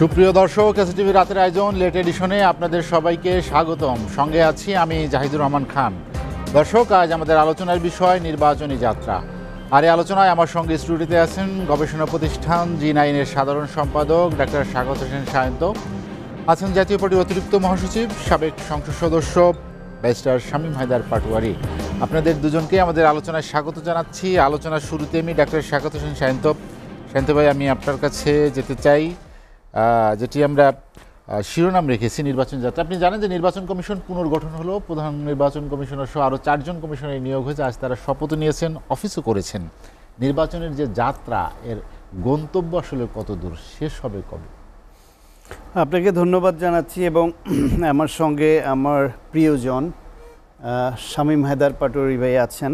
সুপ্রিয় দর্শক টিভি রাতের আয়োজন লেট এডিশনে আপনাদের সবাইকে স্বাগতম সঙ্গে আছি আমি জাহিদুর রহমান খান দর্শক আজ আমাদের আলোচনার বিষয় নির্বাচনী যাত্রা আর এই আলোচনায় আমার সঙ্গে স্টুডিওতে আছেন গবেষণা প্রতিষ্ঠান জি নাইনের সাধারণ সম্পাদক ডাক্তার স্বাগত হোসেন সায়ন্ত আছেন জাতীয় পার্টির অতিরিক্ত মহাসচিব সাবেক সংসদ সদস্য ব্যারিস্টার শামীম হায়দার পাটুয়ারি আপনাদের দুজনকে আমাদের আলোচনায় স্বাগত জানাচ্ছি আলোচনার শুরুতে আমি ডাক্তার স্বাগত হোসেন সায়ন্ত সায়ন্ত ভাই আমি আপনার কাছে যেতে চাই যেটি আমরা শিরোনাম রেখেছি নির্বাচন যাত্রা আপনি জানেন যে নির্বাচন কমিশন পুনর্গঠন হলো প্রধান নির্বাচন কমিশনার সহ আরও চারজন কমিশনের নিয়োগ হয়েছে আজ তারা শপথ নিয়েছেন অফিসও করেছেন নির্বাচনের যে যাত্রা এর গন্তব্য আসলে কত দূর শেষ হবে কবে আপনাকে ধন্যবাদ জানাচ্ছি এবং আমার সঙ্গে আমার প্রিয়জন শামীম হায়দার পাটুরি ভাই আছেন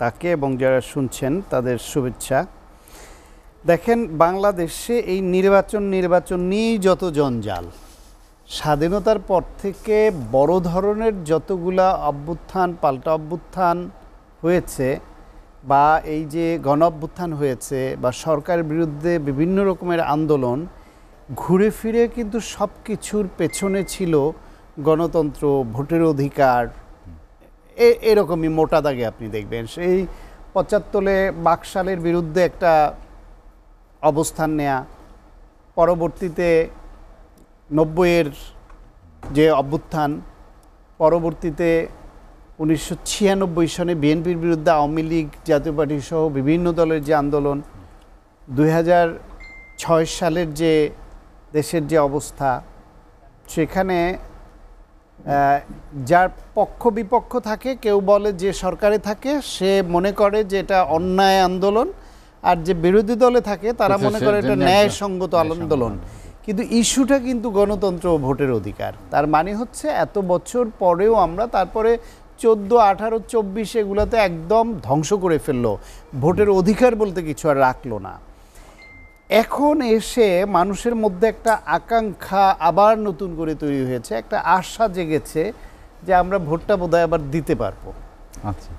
তাকে এবং যারা শুনছেন তাদের শুভেচ্ছা দেখেন বাংলাদেশে এই নির্বাচন নির্বাচন নিয়েই যত জঞ্জাল স্বাধীনতার পর থেকে বড় ধরনের যতগুলা অভ্যুত্থান পাল্টা অভ্যুত্থান হয়েছে বা এই যে গণ অভ্যুত্থান হয়েছে বা সরকারের বিরুদ্ধে বিভিন্ন রকমের আন্দোলন ঘুরে ফিরে কিন্তু সব কিছুর পেছনে ছিল গণতন্ত্র ভোটের অধিকার এরকমই মোটা দাগে আপনি দেখবেন সেই পঁচাত্তরে বাকশালের বিরুদ্ধে একটা অবস্থান নেয়া পরবর্তীতে নব্বইয়ের যে অভ্যুত্থান পরবর্তীতে উনিশশো ছিয়ানব্বই সনে বিএনপির বিরুদ্ধে আওয়ামী লীগ জাতীয় পার্টি সহ বিভিন্ন দলের যে আন্দোলন দুই ছয় সালের যে দেশের যে অবস্থা সেখানে যার পক্ষ বিপক্ষ থাকে কেউ বলে যে সরকারে থাকে সে মনে করে যে এটা অন্যায় আন্দোলন আর যে বিরোধী দলে থাকে তারা মনে করে এটা ন্যায়সঙ্গত আন্দোলন কিন্তু ইস্যুটা কিন্তু গণতন্ত্র ভোটের অধিকার তার মানে হচ্ছে এত বছর পরেও আমরা তারপরে চোদ্দো আঠারো চব্বিশ এগুলাতে একদম ধ্বংস করে ফেললো ভোটের অধিকার বলতে কিছু আর রাখলো না এখন এসে মানুষের মধ্যে একটা আকাঙ্ক্ষা আবার নতুন করে তৈরি হয়েছে একটা আশা জেগেছে যে আমরা ভোটটা বোধহয় আবার দিতে পারবো আচ্ছা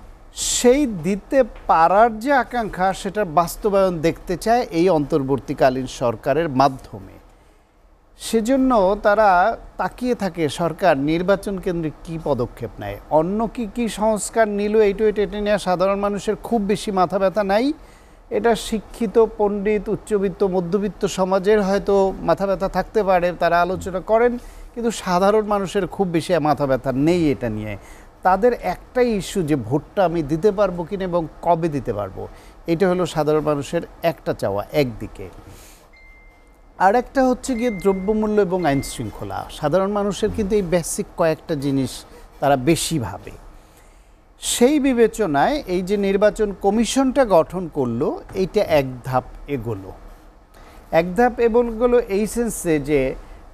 সেই দিতে পারার যে আকাঙ্ক্ষা সেটার বাস্তবায়ন দেখতে চায় এই অন্তর্বর্তীকালীন সরকারের মাধ্যমে সেজন্য তারা তাকিয়ে থাকে সরকার নির্বাচন কেন্দ্রে কি পদক্ষেপ নেয় অন্য কি কি সংস্কার নিল এইটু এটা নিয়ে সাধারণ মানুষের খুব বেশি মাথা ব্যথা নাই এটা শিক্ষিত পণ্ডিত উচ্চবিত্ত মধ্যবিত্ত সমাজের হয়তো মাথা ব্যথা থাকতে পারে তারা আলোচনা করেন কিন্তু সাধারণ মানুষের খুব বেশি মাথা ব্যথা নেই এটা নিয়ে তাদের একটাই ইস্যু যে ভোটটা আমি দিতে পারবো কিনা এবং কবে দিতে পারবো এটা হলো সাধারণ মানুষের একটা চাওয়া একদিকে আর একটা হচ্ছে গিয়ে দ্রব্যমূল্য এবং আইন শৃঙ্খলা সাধারণ মানুষের কিন্তু এই বেসিক কয়েকটা জিনিস তারা বেশি ভাবে সেই বিবেচনায় এই যে নির্বাচন কমিশনটা গঠন করলো এইটা এক ধাপ এগোলো এক ধাপ এগোলো এই সেন্সে যে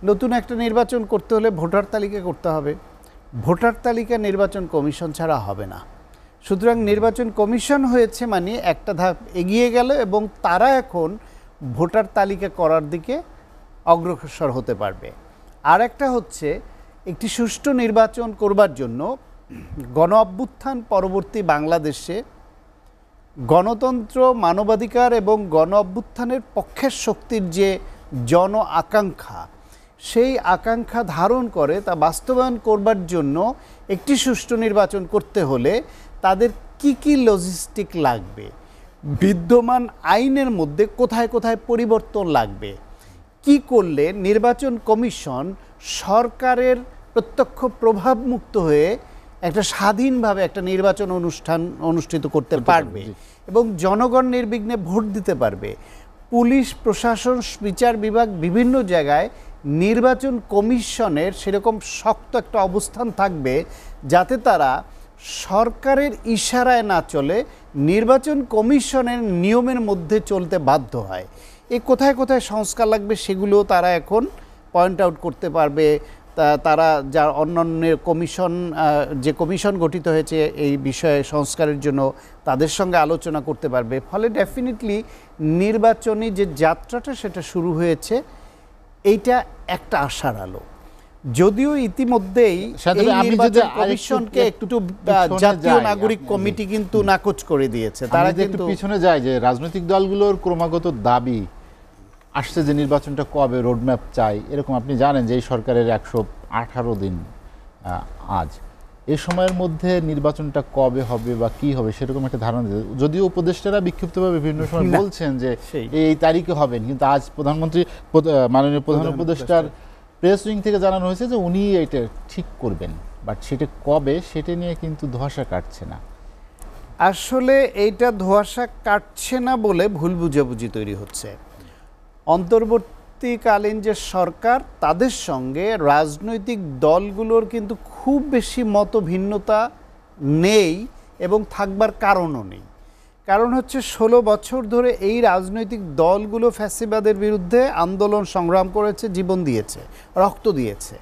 নতুন একটা নির্বাচন করতে হলে ভোটার তালিকা করতে হবে ভোটার তালিকা নির্বাচন কমিশন ছাড়া হবে না সুতরাং নির্বাচন কমিশন হয়েছে মানে একটা ধাপ এগিয়ে গেল এবং তারা এখন ভোটার তালিকা করার দিকে অগ্রসর হতে পারবে আর একটা হচ্ছে একটি সুষ্ঠু নির্বাচন করবার জন্য গণ অভ্যুত্থান পরবর্তী বাংলাদেশে গণতন্ত্র মানবাধিকার এবং গণ অভ্যুত্থানের পক্ষের শক্তির যে জন আকাঙ্ক্ষা সেই আকাঙ্ক্ষা ধারণ করে তা বাস্তবায়ন করবার জন্য একটি সুষ্ঠু নির্বাচন করতে হলে তাদের কি কি লজিস্টিক লাগবে বিদ্যমান আইনের মধ্যে কোথায় কোথায় পরিবর্তন লাগবে কি করলে নির্বাচন কমিশন সরকারের প্রত্যক্ষ প্রভাবমুক্ত হয়ে একটা স্বাধীনভাবে একটা নির্বাচন অনুষ্ঠান অনুষ্ঠিত করতে পারবে এবং জনগণ নির্বিঘ্নে ভোট দিতে পারবে পুলিশ প্রশাসন বিচার বিভাগ বিভিন্ন জায়গায় নির্বাচন কমিশনের সেরকম শক্ত একটা অবস্থান থাকবে যাতে তারা সরকারের ইশারায় না চলে নির্বাচন কমিশনের নিয়মের মধ্যে চলতে বাধ্য হয় এ কোথায় কোথায় সংস্কার লাগবে সেগুলো তারা এখন পয়েন্ট আউট করতে পারবে তারা যা অন্যান্য কমিশন যে কমিশন গঠিত হয়েছে এই বিষয়ে সংস্কারের জন্য তাদের সঙ্গে আলোচনা করতে পারবে ফলে ডেফিনেটলি নির্বাচনী যে যাত্রাটা সেটা শুরু হয়েছে এইটা একটা আশার আলো যদিও ইতিমধ্যেই আচ্ছা, কমিশনকে একটু জাতীয় নাগরিক কমিটি কিন্তু নাকচ করে দিয়েছে তারা কিন্তু পিছনে যায় যে রাজনৈতিক দলগুলোর ক্রমাগত দাবি আসছে যে নির্বাচনটা কবে রোডম্যাপ চাই এরকম আপনি জানেন যে এই সরকারের একশো আঠারো দিন আজ এ সময়ের মধ্যে নির্বাচনটা কবে হবে বা কি হবে সেরকম একটা ধারণা দিতে যদিও উপদেষ্টারা বিক্ষিপ্তভাবে বিভিন্ন সময় বলছেন যে এই তারিখে হবেন কিন্তু আজ প্রধানমন্ত্রী মাননীয় প্রধান উপদেষ্টার প্রেস উইং থেকে জানানো হয়েছে যে উনি এটা ঠিক করবেন বাট সেটা কবে সেটা নিয়ে কিন্তু ধোয়াশা কাটছে না আসলে এইটা ধোয়াশা কাটছে না বলে ভুল বুঝাবুঝি তৈরি হচ্ছে অন্তর্বর্তী পরবর্তীকালীন যে সরকার তাদের সঙ্গে রাজনৈতিক দলগুলোর কিন্তু খুব বেশি মত ভিন্নতা নেই এবং থাকবার কারণও নেই কারণ হচ্ছে ষোলো বছর ধরে এই রাজনৈতিক দলগুলো ফ্যাসিবাদের বিরুদ্ধে আন্দোলন সংগ্রাম করেছে জীবন দিয়েছে রক্ত দিয়েছে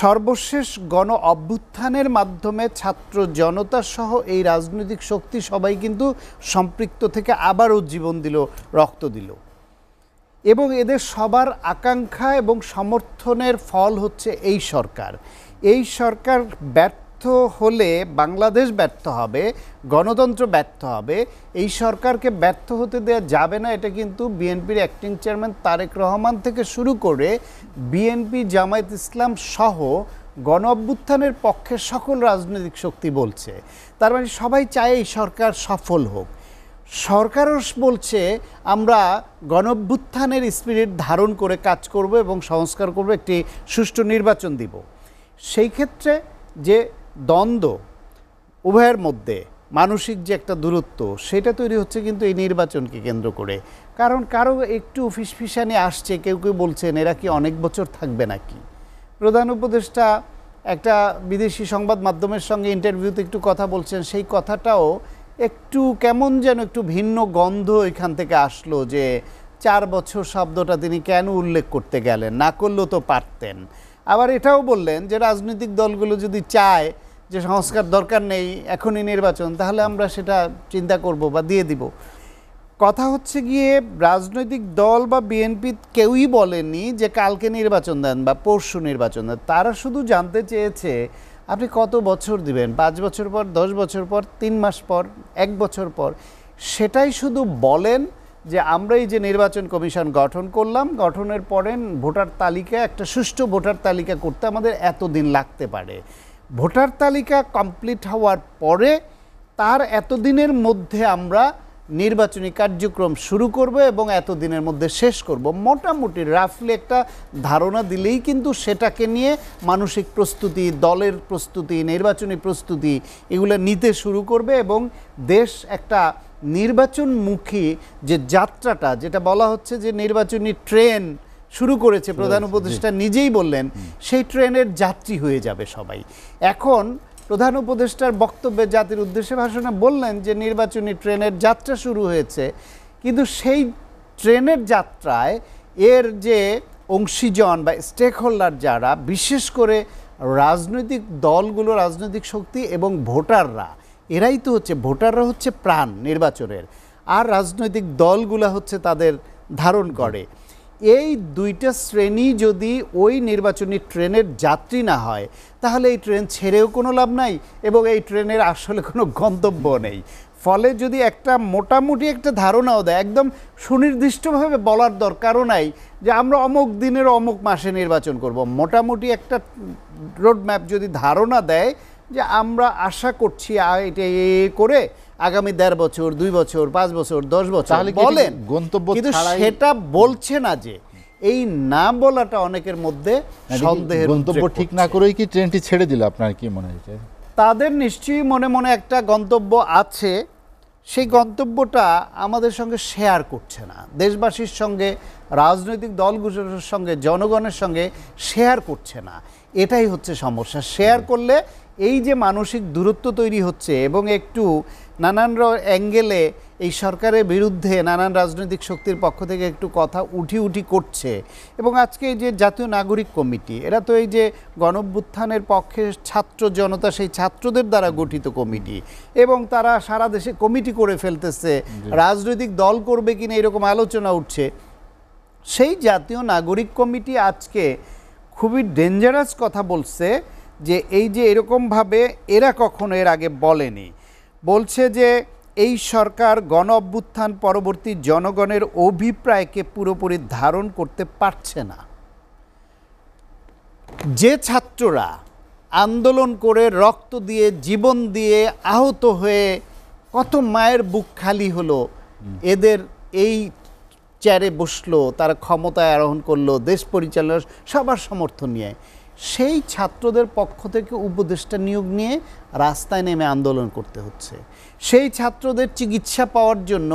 সর্বশেষ গণ অভ্যুত্থানের মাধ্যমে ছাত্র জনতা সহ এই রাজনৈতিক শক্তি সবাই কিন্তু সম্পৃক্ত থেকে আবারও জীবন দিল রক্ত দিল এবং এদের সবার আকাঙ্ক্ষা এবং সমর্থনের ফল হচ্ছে এই সরকার এই সরকার ব্যর্থ হলে বাংলাদেশ ব্যর্থ হবে গণতন্ত্র ব্যর্থ হবে এই সরকারকে ব্যর্থ হতে দেওয়া যাবে না এটা কিন্তু বিএনপির অ্যাক্টিং চেয়ারম্যান তারেক রহমান থেকে শুরু করে বিএনপি জামায়াত ইসলাম সহ গণ অভ্যুত্থানের পক্ষে সকল রাজনৈতিক শক্তি বলছে তার মানে সবাই চায় এই সরকার সফল হোক সরকারও বলছে আমরা গণভ্যুত্থানের স্পিরিট ধারণ করে কাজ করব এবং সংস্কার করব একটি সুষ্ঠু নির্বাচন দিব সেই ক্ষেত্রে যে দ্বন্দ্ব উভয়ের মধ্যে মানসিক যে একটা দূরত্ব সেটা তৈরি হচ্ছে কিন্তু এই নির্বাচনকে কেন্দ্র করে কারণ কারো একটু ফিসফিসানি আসছে কেউ কেউ বলছেন এরা কি অনেক বছর থাকবে নাকি প্রধান উপদেষ্টা একটা বিদেশি সংবাদ মাধ্যমের সঙ্গে ইন্টারভিউতে একটু কথা বলছেন সেই কথাটাও একটু কেমন যেন একটু ভিন্ন গন্ধ এখান থেকে আসলো যে চার বছর শব্দটা তিনি কেন উল্লেখ করতে গেলেন না করলেও তো পারতেন আবার এটাও বললেন যে রাজনৈতিক দলগুলো যদি চায় যে সংস্কার দরকার নেই এখনই নির্বাচন তাহলে আমরা সেটা চিন্তা করব বা দিয়ে দিব কথা হচ্ছে গিয়ে রাজনৈতিক দল বা বিএনপি কেউই বলেনি যে কালকে নির্বাচন দেন বা পরশু নির্বাচন দেন তারা শুধু জানতে চেয়েছে আপনি কত বছর দিবেন পাঁচ বছর পর দশ বছর পর তিন মাস পর এক বছর পর সেটাই শুধু বলেন যে আমরা এই যে নির্বাচন কমিশন গঠন করলাম গঠনের পরে ভোটার তালিকা একটা সুষ্ঠু ভোটার তালিকা করতে আমাদের এত দিন লাগতে পারে ভোটার তালিকা কমপ্লিট হওয়ার পরে তার এতদিনের মধ্যে আমরা নির্বাচনী কার্যক্রম শুরু করবে এবং এতদিনের মধ্যে শেষ করব মোটামুটি রাফলি একটা ধারণা দিলেই কিন্তু সেটাকে নিয়ে মানসিক প্রস্তুতি দলের প্রস্তুতি নির্বাচনী প্রস্তুতি এগুলো নিতে শুরু করবে এবং দেশ একটা নির্বাচনমুখী যে যাত্রাটা যেটা বলা হচ্ছে যে নির্বাচনী ট্রেন শুরু করেছে প্রধান উপদেষ্টা নিজেই বললেন সেই ট্রেনের যাত্রী হয়ে যাবে সবাই এখন প্রধান উপদেষ্টার বক্তব্যে জাতির উদ্দেশ্যে ভাষণে বললেন যে নির্বাচনী ট্রেনের যাত্রা শুরু হয়েছে কিন্তু সেই ট্রেনের যাত্রায় এর যে অংশীজন বা স্টেক হোল্ডার যারা বিশেষ করে রাজনৈতিক দলগুলো রাজনৈতিক শক্তি এবং ভোটাররা এরাই তো হচ্ছে ভোটাররা হচ্ছে প্রাণ নির্বাচনের আর রাজনৈতিক দলগুলো হচ্ছে তাদের ধারণ করে এই দুইটা শ্রেণী যদি ওই নির্বাচনী ট্রেনের যাত্রী না হয় তাহলে এই ট্রেন ছেড়েও কোনো লাভ নাই এবং এই ট্রেনের আসলে কোনো গন্তব্য নেই ফলে যদি একটা মোটামুটি একটা ধারণাও দেয় একদম সুনির্দিষ্টভাবে বলার দরকারও নাই যে আমরা অমুক দিনের অমুক মাসে নির্বাচন করব মোটামুটি একটা রোডম্যাপ যদি ধারণা দেয় যে আমরা আশা করছি এটা এ করে আগামী দেড় বছর দুই বছর পাঁচ বছর দশ বছর বলেন গন্তব্য কিন্তু সেটা বলছে না যে এই না বলাটা অনেকের মধ্যে সন্দেহের গন্তব্য ঠিক না করেই কি ট্রেনটি ছেড়ে দিল আপনার কি মনে হয়েছে তাদের নিশ্চয়ই মনে মনে একটা গন্তব্য আছে সেই গন্তব্যটা আমাদের সঙ্গে শেয়ার করছে না দেশবাসীর সঙ্গে রাজনৈতিক দলগুলোর সঙ্গে জনগণের সঙ্গে শেয়ার করছে না এটাই হচ্ছে সমস্যা শেয়ার করলে এই যে মানসিক দূরত্ব তৈরি হচ্ছে এবং একটু নানান অ্যাঙ্গেলে এই সরকারের বিরুদ্ধে নানান রাজনৈতিক শক্তির পক্ষ থেকে একটু কথা উঠি উঠি করছে এবং আজকে যে জাতীয় নাগরিক কমিটি এরা তো এই যে গণভ্যুত্থানের পক্ষে ছাত্র জনতা সেই ছাত্রদের দ্বারা গঠিত কমিটি এবং তারা সারা দেশে কমিটি করে ফেলতেছে রাজনৈতিক দল করবে কিনা এরকম আলোচনা উঠছে সেই জাতীয় নাগরিক কমিটি আজকে খুবই ডেঞ্জারাস কথা বলছে যে এই যে এরকমভাবে এরা কখনো এর আগে বলেনি বলছে যে এই সরকার গণ অভ্যুত্থান পরবর্তী জনগণের অভিপ্রায়কে পুরোপুরি ধারণ করতে পারছে না যে ছাত্ররা আন্দোলন করে রক্ত দিয়ে জীবন দিয়ে আহত হয়ে কত মায়ের বুক খালি হলো এদের এই চেয়ারে বসলো তারা ক্ষমতায় আরোহণ করলো দেশ পরিচালনা সবার সমর্থন নিয়ে সেই ছাত্রদের পক্ষ থেকে উপদেষ্টা নিয়োগ নিয়ে রাস্তায় নেমে আন্দোলন করতে হচ্ছে সেই ছাত্রদের চিকিৎসা পাওয়ার জন্য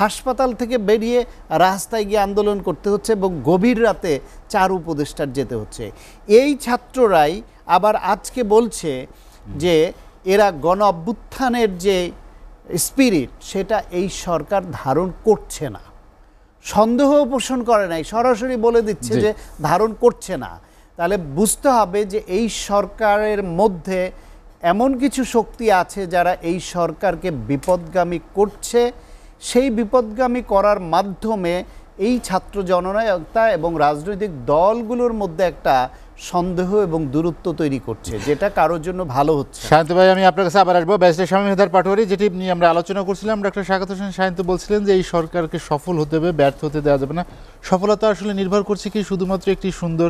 হাসপাতাল থেকে বেরিয়ে রাস্তায় গিয়ে আন্দোলন করতে হচ্ছে এবং গভীর রাতে চার উপদেষ্টার যেতে হচ্ছে এই ছাত্ররাই আবার আজকে বলছে যে এরা গণ অভ্যুত্থানের যে স্পিরিট সেটা এই সরকার ধারণ করছে না সন্দেহ পোষণ করে নাই সরাসরি বলে দিচ্ছে যে ধারণ করছে না তাহলে বুঝতে হবে যে এই সরকারের মধ্যে এমন কিছু শক্তি আছে যারা এই সরকারকে বিপদগামী করছে সেই বিপদগামী করার মাধ্যমে এই ছাত্র জননায়কতা এবং রাজনৈতিক দলগুলোর মধ্যে একটা সন্দেহ এবং দূরত্ব তৈরি করছে যেটা কারোর জন্য ভালো হচ্ছে সায়ন্ত ভাই আমি আপনার কাছে আবার আসবো ব্যস্ত স্বামী মেধার পাটোয়ারি যেটি নিয়ে আমরা আলোচনা করছিলাম ডক্টর স্বাগত হোসেন শায়ন্ত বলছিলেন যে এই সরকারকে সফল হতে হবে ব্যর্থ হতে দেওয়া যাবে না সফলতা আসলে নির্ভর করছে কি শুধুমাত্র একটি সুন্দর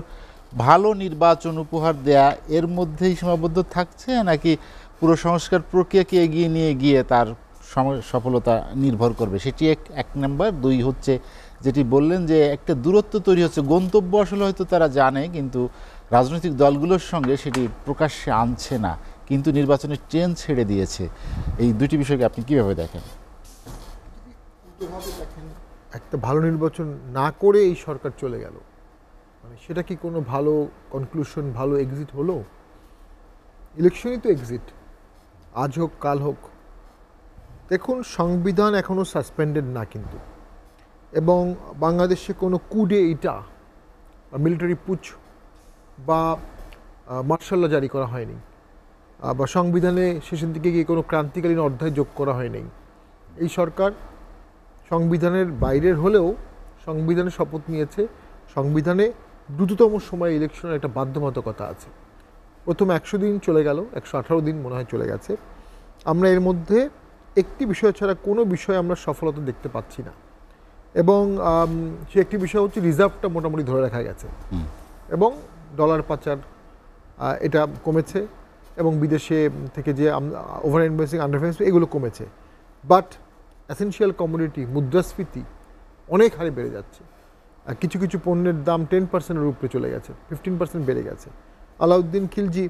ভালো নির্বাচন উপহার দেয়া এর মধ্যেই সীমাবদ্ধ থাকছে নাকি পুরো সংস্কার প্রক্রিয়াকে এগিয়ে নিয়ে গিয়ে তার সফলতা নির্ভর করবে সেটি এক এক নাম্বার দুই হচ্ছে যেটি বললেন যে একটা দূরত্ব তৈরি হচ্ছে গন্তব্য আসলে হয়তো তারা জানে কিন্তু রাজনৈতিক দলগুলোর সঙ্গে সেটি প্রকাশ্যে আনছে না কিন্তু নির্বাচনের ট্রেন ছেড়ে দিয়েছে এই দুটি বিষয়কে আপনি কীভাবে দেখেন একটা ভালো নির্বাচন না করে এই সরকার চলে গেল মাধ্যমে সেটা কি কোনো ভালো কনক্লুশন ভালো এক্সিট হলো ইলেকশনই তো এক্সিট আজ হোক কাল হোক দেখুন সংবিধান এখনও সাসপেন্ডেড না কিন্তু এবং বাংলাদেশে কোনো কুডে ইটা মিলিটারি পুচ বা মার্শাল্লা জারি করা হয়নি বা সংবিধানে শেষের দিকে গিয়ে কোনো ক্রান্তিকালীন অধ্যায় যোগ করা হয়নি এই সরকার সংবিধানের বাইরের হলেও সংবিধানে শপথ নিয়েছে সংবিধানে দ্রুততম সময়ে ইলেকশনের একটা বাধ্যবাধকতা আছে প্রথম একশো দিন চলে গেল একশো আঠারো দিন মনে হয় চলে গেছে আমরা এর মধ্যে একটি বিষয় ছাড়া কোনো বিষয়ে আমরা সফলতা দেখতে পাচ্ছি না এবং সে একটি বিষয় হচ্ছে রিজার্ভটা মোটামুটি ধরে রাখা গেছে এবং ডলার পাচার এটা কমেছে এবং বিদেশে থেকে যে ওভার ইনভেস্টিং আন্ডার এগুলো কমেছে বাট অ্যাসেন্সিয়াল কমিউনিটি মুদ্রাস্ফীতি অনেক হারে বেড়ে যাচ্ছে কিছু কিছু পণ্যের দাম টেন পার্সেন্টের উপরে চলে গেছে ফিফটিন পার্সেন্ট বেড়ে গেছে আলাউদ্দিন খিলজি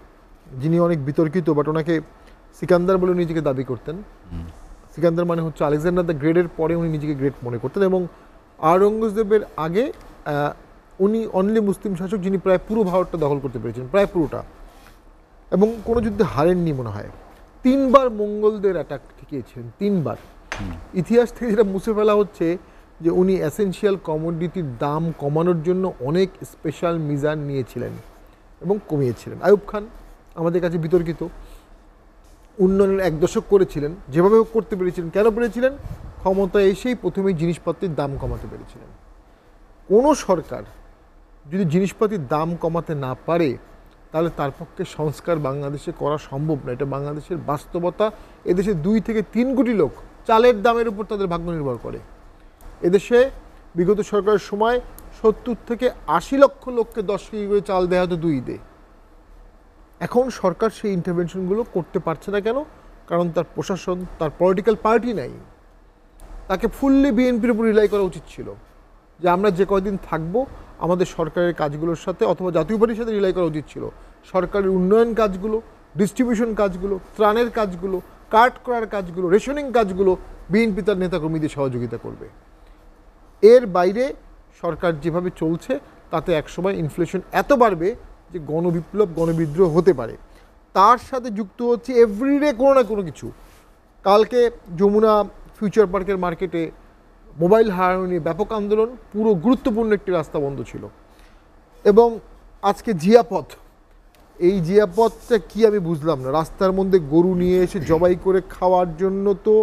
যিনি অনেক বিতর্কিত বাট ওনাকে সিকান্দার বলে নিজেকে দাবি করতেন সিকান্দার মানে হচ্ছে আলেকজান্ডার দ্য গ্রেডের পরে উনি নিজেকে গ্রেট মনে করতেন এবং আওরঙ্গজেবের আগে উনি অনলি মুসলিম শাসক যিনি প্রায় পুরো ভারতটা দখল করতে পেরেছেন প্রায় পুরোটা এবং কোনো যুদ্ধে হারেননি মনে হয় তিনবার মঙ্গলদের অ্যাটাক ঠিকিয়েছেন তিনবার ইতিহাস থেকে যেটা মুছে ফেলা হচ্ছে যে উনি অ্যাসেন্সিয়াল কমোডিটির দাম কমানোর জন্য অনেক স্পেশাল মিজান নিয়েছিলেন এবং কমিয়েছিলেন আয়ুব খান আমাদের কাছে বিতর্কিত উন্নয়নের এক দশক করেছিলেন যেভাবে করতে পেরেছিলেন কেন পেরেছিলেন ক্ষমতা এসেই প্রথমে জিনিসপত্রের দাম কমাতে পেরেছিলেন কোনো সরকার যদি জিনিসপাতির দাম কমাতে না পারে তাহলে তার পক্ষে সংস্কার বাংলাদেশে করা সম্ভব না এটা বাংলাদেশের বাস্তবতা এদেশে দুই থেকে তিন কোটি লোক চালের দামের উপর তাদের ভাগ্য নির্ভর করে এদেশে বিগত সরকারের সময় সত্তর থেকে আশি লক্ষ লোককে দশ কেজি করে চাল দেওয়া হতো দুই দে এখন সরকার সেই ইন্টারভেনশনগুলো করতে পারছে না কেন কারণ তার প্রশাসন তার পলিটিক্যাল পার্টি নাই তাকে ফুললি বিএনপির উপর রিলাই করা উচিত ছিল যে আমরা যে কয়দিন থাকবো আমাদের সরকারের কাজগুলোর সাথে অথবা জাতীয় পার্টির সাথে রিলাই করা উচিত ছিল সরকারের উন্নয়ন কাজগুলো ডিস্ট্রিবিউশন কাজগুলো ত্রাণের কাজগুলো কাট করার কাজগুলো রেশনিং কাজগুলো বিএনপি তার নেতাকর্মীদের সহযোগিতা করবে এর বাইরে সরকার যেভাবে চলছে তাতে একসময় ইনফ্লেশন এত বাড়বে যে গণবিপ্লব গণবিদ্রোহ হতে পারে তার সাথে যুক্ত হচ্ছে এভরিডে কোনো না কোনো কিছু কালকে যমুনা ফিউচার পার্কের মার্কেটে মোবাইল হারানো নিয়ে ব্যাপক আন্দোলন পুরো গুরুত্বপূর্ণ একটি রাস্তা বন্ধ ছিল এবং আজকে জিয়াপথ এই জিয়াপথটা কি আমি বুঝলাম না রাস্তার মধ্যে গরু নিয়ে এসে জবাই করে খাওয়ার জন্য তো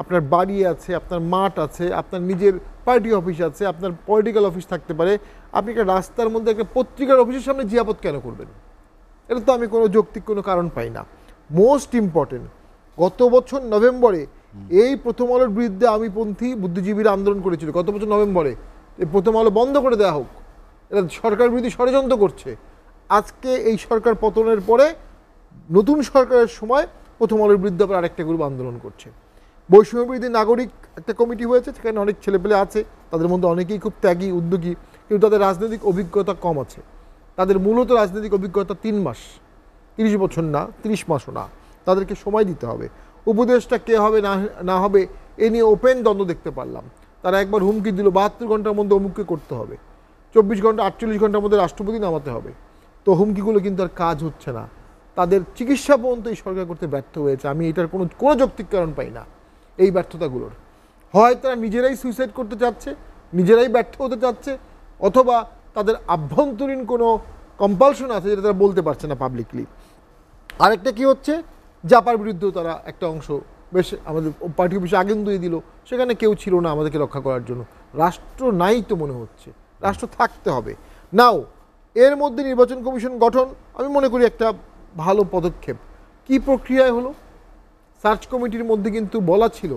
আপনার বাড়ি আছে আপনার মাঠ আছে আপনার নিজের পার্টি অফিস আছে আপনার পলিটিক্যাল অফিস থাকতে পারে আপনি একটা রাস্তার মধ্যে একটা পত্রিকার অফিসের সামনে জিয়াপত কেন করবেন এটা তো আমি কোনো যৌক্তিক কোনো কারণ পাই না মোস্ট ইম্পর্টেন্ট গত বছর নভেম্বরে এই প্রথম আলোর বিরুদ্ধে আমি পন্থী বুদ্ধিজীবীরা আন্দোলন করেছিল গত বছর নভেম্বরে এই প্রথম আলো বন্ধ করে দেওয়া হোক এটা সরকার বিরোধী ষড়যন্ত্র করছে আজকে এই সরকার পতনের পরে নতুন সরকারের সময় প্রথম আলোর বিরুদ্ধে আবার আরেকটা গ্রুপ আন্দোলন করছে বৈষম্যবিরোধী নাগরিক একটা কমিটি হয়েছে সেখানে অনেক ছেলেপেলে আছে তাদের মধ্যে অনেকেই খুব ত্যাগী উদ্যোগী কিন্তু তাদের রাজনৈতিক অভিজ্ঞতা কম আছে তাদের মূলত রাজনৈতিক অভিজ্ঞতা তিন মাস তিরিশ বছর না তিরিশ মাসও না তাদেরকে সময় দিতে হবে উপদেশটা কে হবে না না হবে এ নিয়ে ওপেন দ্বন্দ্ব দেখতে পারলাম তারা একবার হুমকি দিল বাহাত্তর ঘন্টার মধ্যে অমুককে করতে হবে চব্বিশ ঘন্টা আটচল্লিশ ঘন্টার মধ্যে রাষ্ট্রপতি নামাতে হবে তো হুমকিগুলো কিন্তু আর কাজ হচ্ছে না তাদের চিকিৎসা পর্যন্ত এই সরকার করতে ব্যর্থ হয়েছে আমি এটার কোনো কোনো যৌক্তিক কারণ পাই না এই ব্যর্থতাগুলোর হয় তারা নিজেরাই সুইসাইড করতে চাচ্ছে নিজেরাই ব্যর্থ হতে চাচ্ছে অথবা তাদের আভ্যন্তরীণ কোনো কম্পালশন আছে যেটা তারা বলতে পারছে না পাবলিকলি আরেকটা কি হচ্ছে জাপার বিরুদ্ধেও তারা একটা অংশ বেশ আমাদের পার্টি অফিসে আগুন দিয়ে দিল সেখানে কেউ ছিল না আমাদেরকে রক্ষা করার জন্য রাষ্ট্র নাই তো মনে হচ্ছে রাষ্ট্র থাকতে হবে নাও এর মধ্যে নির্বাচন কমিশন গঠন আমি মনে করি একটা ভালো পদক্ষেপ কি প্রক্রিয়ায় হলো সার্চ কমিটির মধ্যে কিন্তু বলা ছিল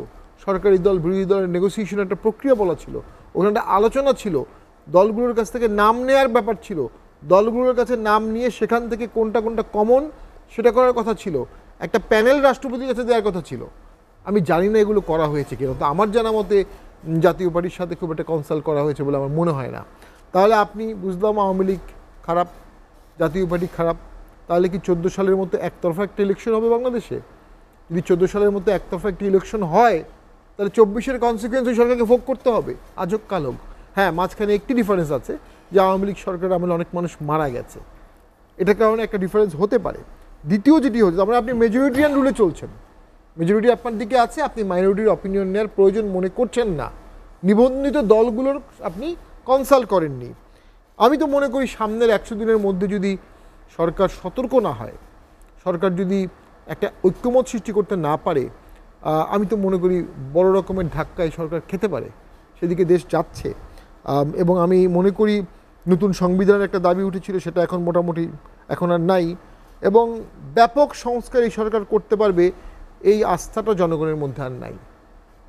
সরকারি দল বিরোধী দলের নেগোসিয়েশন একটা প্রক্রিয়া বলা ছিল ওখানে একটা আলোচনা ছিল দলগুলোর কাছ থেকে নাম নেয়ার ব্যাপার ছিল দলগুলোর কাছে নাম নিয়ে সেখান থেকে কোনটা কোনটা কমন সেটা করার কথা ছিল একটা প্যানেল রাষ্ট্রপতির কাছে দেওয়ার কথা ছিল আমি জানি না এগুলো করা হয়েছে কিনা তো আমার জানা মতে জাতীয় পার্টির সাথে খুব একটা কনসাল্ট করা হয়েছে বলে আমার মনে হয় না তাহলে আপনি বুঝলাম আওয়ামী লীগ খারাপ জাতীয় পার্টি খারাপ তাহলে কি চোদ্দো সালের মতো একতরফা একটা ইলেকশন হবে বাংলাদেশে যদি চোদ্দো সালের মতো একতরফা একটি ইলেকশন হয় তাহলে চব্বিশের কনসিকুয়েন্স ওই সরকারকে ভোগ করতে হবে আজক কালক হ্যাঁ মাঝখানে একটি ডিফারেন্স আছে যে আওয়ামী লীগ সরকার আমলে অনেক মানুষ মারা গেছে এটার কারণে একটা ডিফারেন্স হতে পারে দ্বিতীয় যেটি হচ্ছে তার আপনি মেজরিটিয়ান রুলে চলছেন মেজরিটি আপনার দিকে আছে আপনি মাইনরিটির অপিনিয়ন নেওয়ার প্রয়োজন মনে করছেন না নিবন্ধিত দলগুলোর আপনি কনসাল্ট করেননি আমি তো মনে করি সামনের একশো দিনের মধ্যে যদি সরকার সতর্ক না হয় সরকার যদি একটা ঐক্যমত সৃষ্টি করতে না পারে আমি তো মনে করি বড় রকমের ধাক্কায় সরকার খেতে পারে সেদিকে দেশ যাচ্ছে এবং আমি মনে করি নতুন সংবিধানের একটা দাবি উঠেছিল সেটা এখন মোটামুটি এখন আর নাই এবং ব্যাপক সংস্কার এই সরকার করতে পারবে এই আস্থাটা জনগণের মধ্যে আর নাই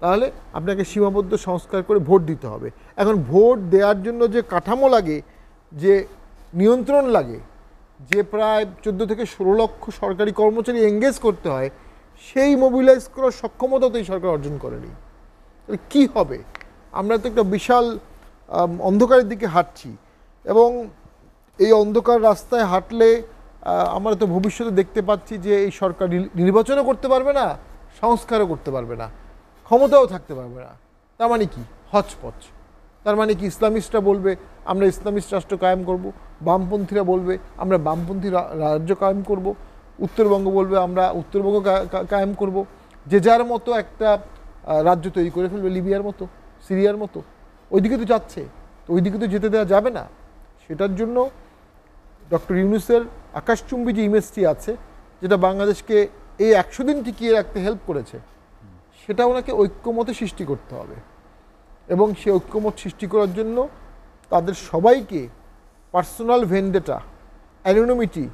তাহলে আপনাকে সীমাবদ্ধ সংস্কার করে ভোট দিতে হবে এখন ভোট দেওয়ার জন্য যে কাঠামো লাগে যে নিয়ন্ত্রণ লাগে যে প্রায় চোদ্দো থেকে ষোলো লক্ষ সরকারি কর্মচারী এঙ্গেজ করতে হয় সেই মোবিলাইজ করার সক্ষমতা তো এই সরকার অর্জন করেনি কি হবে আমরা তো একটা বিশাল অন্ধকারের দিকে হাঁটছি এবং এই অন্ধকার রাস্তায় হাঁটলে আমরা তো ভবিষ্যতে দেখতে পাচ্ছি যে এই সরকার নির্বাচনও করতে পারবে না সংস্কারও করতে পারবে না ক্ষমতাও থাকতে পারবে না তার মানে কি হচপচ তার মানে কি ইসলামিস্টরা বলবে আমরা ইসলামিস্ট রাষ্ট্র কায়েম করব বামপন্থীরা বলবে আমরা বামপন্থী রাজ্য কায়েম করব উত্তরবঙ্গ বলবে আমরা উত্তরবঙ্গ কায়েম করব যে যার মতো একটা রাজ্য তৈরি করে ফেলবে লিবিয়ার মতো সিরিয়ার মতো ওইদিকে তো যাচ্ছে তো ওইদিকে তো যেতে দেওয়া যাবে না সেটার জন্য ডক্টর ইউনুসের আকাশচুম্বী যে ইমেজটি আছে যেটা বাংলাদেশকে এই একশো দিন টিকিয়ে রাখতে হেল্প করেছে সেটা ওনাকে ঐক্যমতে সৃষ্টি করতে হবে এবং সে ঐক্যমত সৃষ্টি করার জন্য তাদের সবাইকে personal vendetta anonymity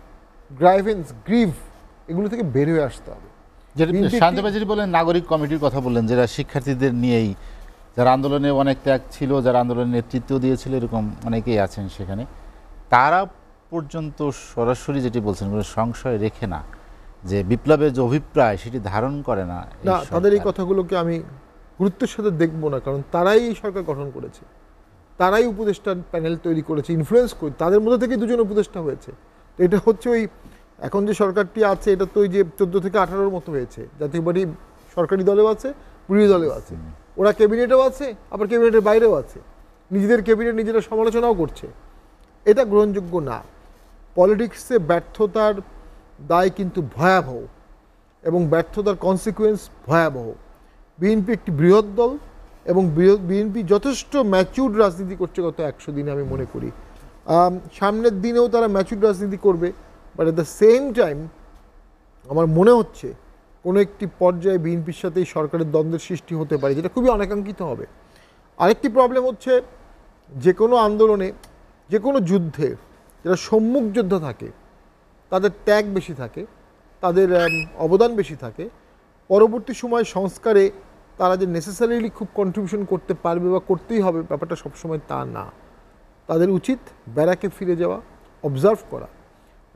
grievance grieve এগুলো থেকে বের হয়ে আসতে হবে শান্তবাজারি বলেন নাগরিক কমিটির কথা বললেন যারা শিক্ষার্থীদের নিয়েই যারা আন্দোলনে অনেক ত্যাগ ছিল যারা আন্দোলনের নেতৃত্ব দিয়েছিল এরকম অনেকেই আছেন সেখানে তারা পর্যন্ত সরাসরি যেটি বলছেন সংশয় রেখে না যে বিপ্লবের যে অভিপ্রায় সেটি ধারণ করে না তাদের এই কথাগুলোকে আমি গুরুত্বের সাথে দেখব না কারণ তারাই এই সরকার গঠন করেছে তারাই উপদেষ্টা প্যানেল তৈরি করেছে ইনফ্লুয়েন্স করে তাদের মধ্যে থেকেই দুজন উপদেষ্টা হয়েছে তো এটা হচ্ছে ওই এখন যে সরকারটি আছে এটা তো ওই যে চোদ্দো থেকে আঠারোর মতো হয়েছে জাতীয় পার্টি সরকারি দলেও আছে পুলিশ দলেও আছে ওরা ক্যাবিনেটেও আছে আবার ক্যাবিনেটের বাইরেও আছে নিজেদের ক্যাবিনেট নিজেরা সমালোচনাও করছে এটা গ্রহণযোগ্য না পলিটিক্সে ব্যর্থতার দায় কিন্তু ভয়াবহ এবং ব্যর্থতার কনসিকুয়েন্স ভয়াবহ বিএনপি একটি বৃহৎ দল এবং বিএনপি যথেষ্ট ম্যাচিউর রাজনীতি করছে গত একশো দিনে আমি মনে করি সামনের দিনেও তারা ম্যাচিউর রাজনীতি করবে but at the same time আমার মনে হচ্ছে কোনো একটি পর্যায়ে বিএনপির সাথে এই সরকারের দ্বন্দ্বের সৃষ্টি হতে পারে যেটা খুবই অনাকাঙ্ক্ষিত হবে আরেকটি প্রবলেম হচ্ছে যে কোনো আন্দোলনে যে কোনো যুদ্ধে যারা সম্মুখ যোদ্ধা থাকে তাদের ত্যাগ বেশি থাকে তাদের অবদান বেশি থাকে পরবর্তী সময় সংস্কারে তারা যে নেসেসারিলি খুব কন্ট্রিবিউশন করতে পারবে বা করতেই হবে ব্যাপারটা সবসময় তা না তাদের উচিত ব্যারাকে ফিরে যাওয়া অবজার্ভ করা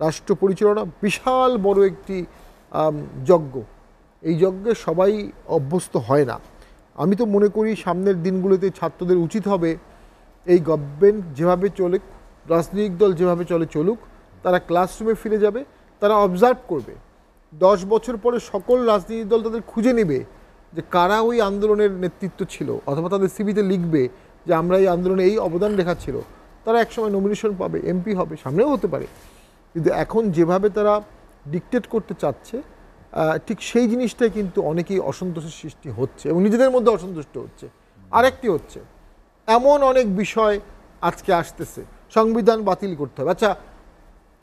রাষ্ট্র পরিচালনা বিশাল বড় একটি যজ্ঞ এই যজ্ঞে সবাই অভ্যস্ত হয় না আমি তো মনে করি সামনের দিনগুলোতে ছাত্রদের উচিত হবে এই গভর্নমেন্ট যেভাবে চলে রাজনৈতিক দল যেভাবে চলে চলুক তারা ক্লাসরুমে ফিরে যাবে তারা অবজার্ভ করবে দশ বছর পরে সকল রাজনীতি দল তাদের খুঁজে নেবে যে কারা ওই আন্দোলনের নেতৃত্ব ছিল অথবা তাদের সিবিতে লিখবে যে আমরা এই আন্দোলনে এই অবদান লেখা ছিল তারা একসময় নমিনেশন পাবে এমপি হবে সামনেও হতে পারে কিন্তু এখন যেভাবে তারা ডিকটেট করতে চাচ্ছে ঠিক সেই জিনিসটাই কিন্তু অনেকেই অসন্তোষের সৃষ্টি হচ্ছে এবং নিজেদের মধ্যে অসন্তুষ্ট হচ্ছে আরেকটি হচ্ছে এমন অনেক বিষয় আজকে আসতেছে সংবিধান বাতিল করতে হবে আচ্ছা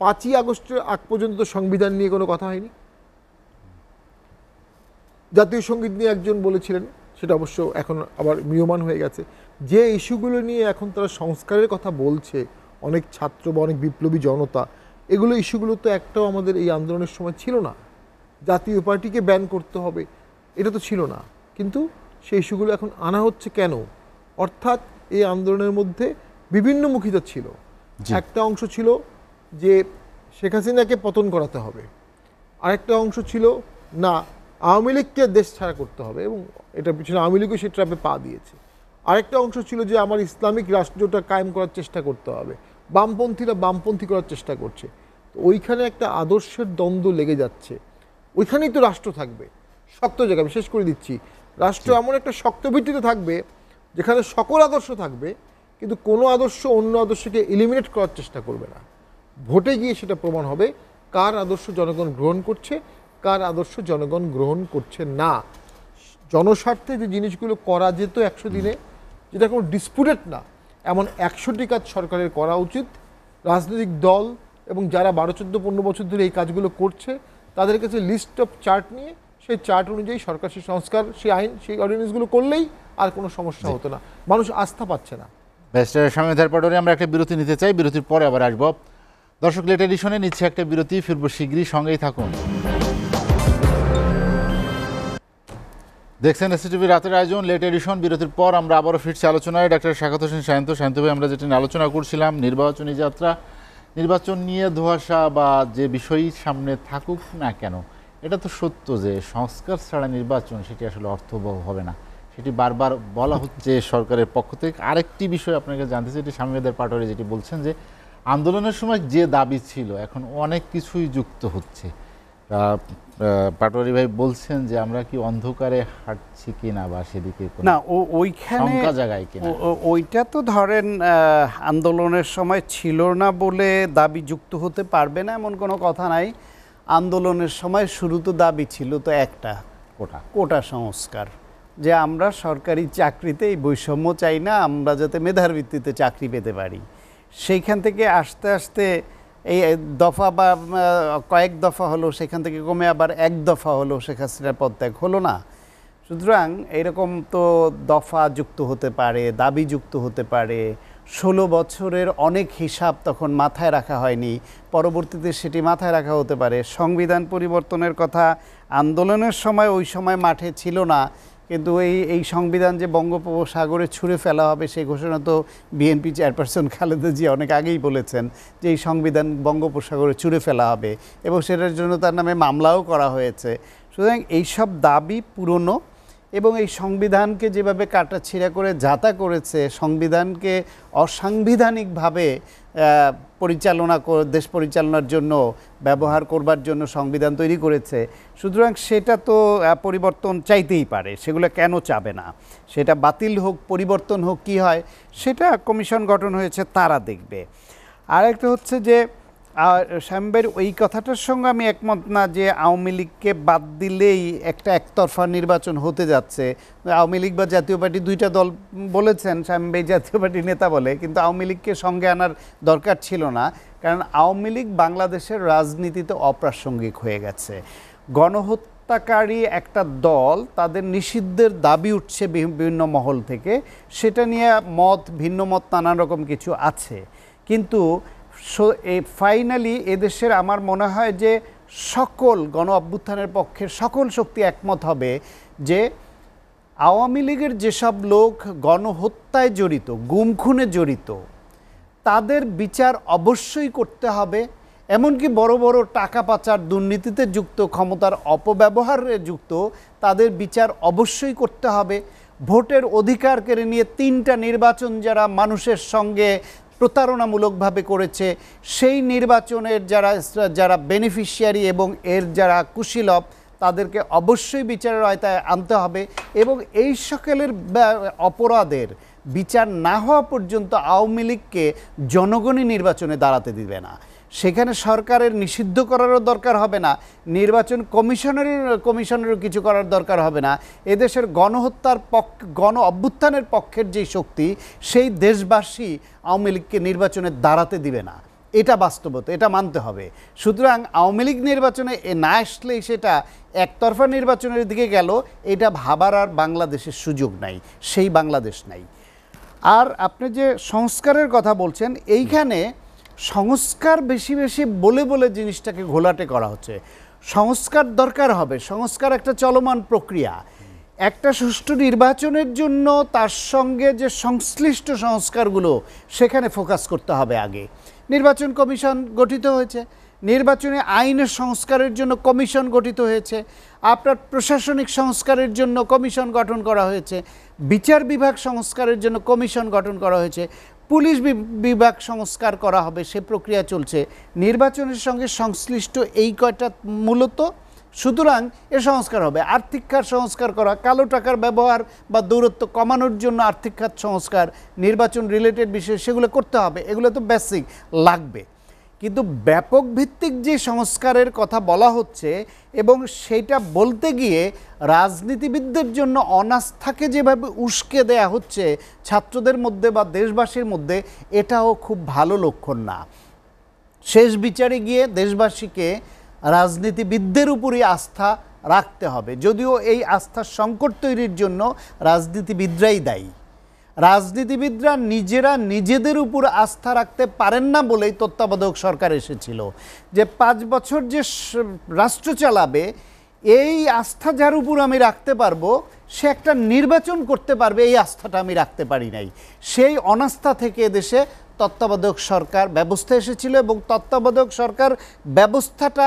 পাঁচই আগস্টের আগ পর্যন্ত সংবিধান নিয়ে কোনো কথা হয়নি জাতীয় সঙ্গীত নিয়ে একজন বলেছিলেন সেটা অবশ্য এখন আবার মিয়মান হয়ে গেছে যে ইস্যুগুলো নিয়ে এখন তারা সংস্কারের কথা বলছে অনেক ছাত্র বা অনেক বিপ্লবী জনতা এগুলো ইস্যুগুলো তো একটাও আমাদের এই আন্দোলনের সময় ছিল না জাতীয় পার্টিকে ব্যান করতে হবে এটা তো ছিল না কিন্তু সেই ইস্যুগুলো এখন আনা হচ্ছে কেন অর্থাৎ এই আন্দোলনের মধ্যে বিভিন্ন মুখিতা ছিল একটা অংশ ছিল যে শেখ হাসিনাকে পতন করাতে হবে আরেকটা অংশ ছিল না আওয়ামী লীগকে দেশ ছাড়া করতে হবে এবং এটা পিছনে আওয়ামী লীগও সেই ট্র্যাপে পা দিয়েছে আরেকটা অংশ ছিল যে আমার ইসলামিক রাষ্ট্রটা কায়েম করার চেষ্টা করতে হবে বামপন্থীরা বামপন্থী করার চেষ্টা করছে তো ওইখানে একটা আদর্শের দ্বন্দ্ব লেগে যাচ্ছে ওইখানেই তো রাষ্ট্র থাকবে শক্ত জায়গা আমি শেষ করে দিচ্ছি রাষ্ট্র এমন একটা শক্ত ভিত্তিতে থাকবে যেখানে সকল আদর্শ থাকবে কিন্তু কোনো আদর্শ অন্য আদর্শকে এলিমিনেট করার চেষ্টা করবে না ভোটে গিয়ে সেটা প্রমাণ হবে কার আদর্শ জনগণ গ্রহণ করছে সরকার আদর্শ জনগণ গ্রহণ করছে না জনস্বার্থে যে জিনিসগুলো করা যেত একশো দিনে যেটা কোনো ডিসপুটেড না এমন একশোটি কাজ সরকারের করা উচিত রাজনৈতিক দল এবং যারা বারো চোদ্দো পনেরো বছর ধরে এই কাজগুলো করছে তাদের কাছে লিস্ট অফ চার্ট নিয়ে সেই চার্ট অনুযায়ী সরকার সেই সংস্কার সেই আইন সেই অর্ডিনেন্সগুলো করলেই আর কোনো সমস্যা হতো না মানুষ আস্থা পাচ্ছে না ব্যারিস্টার স্বামীধার পটরে আমরা একটা বিরতি নিতে চাই বিরতির পরে আবার আসব দর্শক লেট এডিশনে নিচ্ছে একটা বিরতি ফিরব শীঘ্রই সঙ্গেই থাকুন দেখছেন টিভি রাতের আয়োজন লেট এডিশন বিরতির পর আমরা আবারও ফিরছি আলোচনায় ডাক্তার স্বাগত হোসেন সায়ন্ত সায়ন্ত ভাই আমরা যেটি আলোচনা করছিলাম নির্বাচনী যাত্রা নির্বাচন নিয়ে ধোয়াশা বা যে বিষয়ই সামনে থাকুক না কেন এটা তো সত্য যে সংস্কার ছাড়া নির্বাচন সেটি আসলে অর্থবহ হবে না সেটি বারবার বলা হচ্ছে সরকারের পক্ষ থেকে আরেকটি বিষয় আপনাকে জানতে চাই এটি স্বামীদের পাটরে যেটি বলছেন যে আন্দোলনের সময় যে দাবি ছিল এখন অনেক কিছুই যুক্ত হচ্ছে পাটোয়ারি ভাই বলছেন যে আমরা কি অন্ধকারে হাঁটছি কিনা বা সেদিকে না ওইখানে জায়গায় কিনা ওইটা তো ধরেন আন্দোলনের সময় ছিল না বলে দাবি যুক্ত হতে পারবে না এমন কোনো কথা নাই আন্দোলনের সময় শুরু তো দাবি ছিল তো একটা কোটা কোটা সংস্কার যে আমরা সরকারি চাকরিতে এই বৈষম্য চাই না আমরা যাতে মেধার ভিত্তিতে চাকরি পেতে পারি সেইখান থেকে আস্তে আস্তে এই দফা বা কয়েক দফা হলো সেখান থেকে কমে আবার এক দফা হলো শেখ হাসিনার পদত্যাগ হলো না সুতরাং এরকম তো দফা যুক্ত হতে পারে দাবি যুক্ত হতে পারে ষোলো বছরের অনেক হিসাব তখন মাথায় রাখা হয়নি পরবর্তীতে সেটি মাথায় রাখা হতে পারে সংবিধান পরিবর্তনের কথা আন্দোলনের সময় ওই সময় মাঠে ছিল না কিন্তু এই এই সংবিধান যে বঙ্গোপসাগরে ছুঁড়ে ফেলা হবে সেই ঘোষণা তো বিএনপি চেয়ারপারসন খালেদা জিয়া অনেক আগেই বলেছেন যে এই সংবিধান বঙ্গোপসাগরে ছুঁড়ে ফেলা হবে এবং সেটার জন্য তার নামে মামলাও করা হয়েছে সুতরাং এইসব দাবি পুরনো এবং এই সংবিধানকে যেভাবে কাটাছিড়া করে যাতা করেছে সংবিধানকে অসাংবিধানিকভাবে পরিচালনা দেশ পরিচালনার জন্য ব্যবহার করবার জন্য সংবিধান তৈরি করেছে সুতরাং সেটা তো পরিবর্তন চাইতেই পারে সেগুলো কেন চাবে না সেটা বাতিল হোক পরিবর্তন হোক কি হয় সেটা কমিশন গঠন হয়েছে তারা দেখবে আরেকটা হচ্ছে যে স্বামীবাইয়ের ওই কথাটার সঙ্গে আমি একমত না যে আওয়ামী লীগকে বাদ দিলেই একটা একতরফা নির্বাচন হতে যাচ্ছে আওয়ামী লীগ বা জাতীয় পার্টি দুইটা দল বলেছেন স্বামীবাই জাতীয় পার্টির নেতা বলে কিন্তু আওয়ামী লীগকে সঙ্গে আনার দরকার ছিল না কারণ আওয়ামী লীগ বাংলাদেশের রাজনীতিতে অপ্রাসঙ্গিক হয়ে গেছে গণহত্যাকারী একটা দল তাদের নিষিদ্ধের দাবি উঠছে বিভিন্ন মহল থেকে সেটা নিয়ে মত ভিন্ন মত নানান রকম কিছু আছে কিন্তু সো এ ফাইনালি এদেশের আমার মনে হয় যে সকল গণ অভ্যুত্থানের পক্ষের সকল শক্তি একমত হবে যে আওয়ামী লীগের যেসব লোক গণহত্যায় জড়িত গুমখুনে জড়িত তাদের বিচার অবশ্যই করতে হবে এমনকি বড় বড় টাকা পাচার দুর্নীতিতে যুক্ত ক্ষমতার অপব্যবহারে যুক্ত তাদের বিচার অবশ্যই করতে হবে ভোটের অধিকার কেড়ে নিয়ে তিনটা নির্বাচন যারা মানুষের সঙ্গে প্রতারণামূলকভাবে করেছে সেই নির্বাচনের যারা যারা বেনিফিশিয়ারি এবং এর যারা কুশীলভ তাদেরকে অবশ্যই বিচারের আয়তায় আনতে হবে এবং এই সকলের অপরাধের বিচার না হওয়া পর্যন্ত আওয়ামী লীগকে জনগণই নির্বাচনে দাঁড়াতে দিবে না সেখানে সরকারের নিষিদ্ধ করারও দরকার হবে না নির্বাচন কমিশনের কমিশনেরও কিছু করার দরকার হবে না এদেশের গণহত্যার পক্ষ গণ অভ্যুত্থানের পক্ষের যে শক্তি সেই দেশবাসী আওয়ামী লীগকে নির্বাচনে দাঁড়াতে দিবে না এটা বাস্তবতা এটা মানতে হবে সুতরাং আওয়ামী লীগ নির্বাচনে না আসলেই সেটা একতরফা নির্বাচনের দিকে গেল এটা ভাবার আর বাংলাদেশের সুযোগ নাই সেই বাংলাদেশ নাই আর আপনি যে সংস্কারের কথা বলছেন এইখানে সংস্কার বেশি বেশি বলে বলে জিনিসটাকে ঘোলাটে করা হচ্ছে সংস্কার দরকার হবে সংস্কার একটা চলমান প্রক্রিয়া একটা সুষ্ঠু নির্বাচনের জন্য তার সঙ্গে যে সংশ্লিষ্ট সংস্কারগুলো সেখানে ফোকাস করতে হবে আগে নির্বাচন কমিশন গঠিত হয়েছে নির্বাচনে আইনের সংস্কারের জন্য কমিশন গঠিত হয়েছে আপনার প্রশাসনিক সংস্কারের জন্য কমিশন গঠন করা হয়েছে বিচার বিভাগ সংস্কারের জন্য কমিশন গঠন করা হয়েছে পুলিশ বিভাগ সংস্কার করা হবে সে প্রক্রিয়া চলছে নির্বাচনের সঙ্গে সংশ্লিষ্ট এই কয়টা মূলত সুতরাং এ সংস্কার হবে আর্থিক খাত সংস্কার করা কালো টাকার ব্যবহার বা দূরত্ব কমানোর জন্য আর্থিক খাত সংস্কার নির্বাচন রিলেটেড বিষয় সেগুলো করতে হবে এগুলো তো বেসিক লাগবে কিন্তু ব্যাপক ভিত্তিক যে সংস্কারের কথা বলা হচ্ছে এবং সেটা বলতে গিয়ে রাজনীতিবিদদের জন্য অনাস্থাকে যেভাবে উস্কে দেয়া হচ্ছে ছাত্রদের মধ্যে বা দেশবাসীর মধ্যে এটাও খুব ভালো লক্ষণ না শেষ বিচারে গিয়ে দেশবাসীকে রাজনীতিবিদদের উপরই আস্থা রাখতে হবে যদিও এই আস্থার সংকট তৈরির জন্য রাজনীতিবিদরাই দায়ী রাজনীতিবিদরা নিজেরা নিজেদের উপর আস্থা রাখতে পারেন না বলেই তত্ত্বাবধায়ক সরকার এসেছিল যে পাঁচ বছর যে রাষ্ট্র চালাবে এই আস্থা যার উপর আমি রাখতে পারবো সে একটা নির্বাচন করতে পারবে এই আস্থাটা আমি রাখতে পারি নাই সেই অনাস্থা থেকে দেশে তত্ত্বাবধায়ক সরকার ব্যবস্থা এসেছিল এবং তত্ত্বাবধায়ক সরকার ব্যবস্থাটা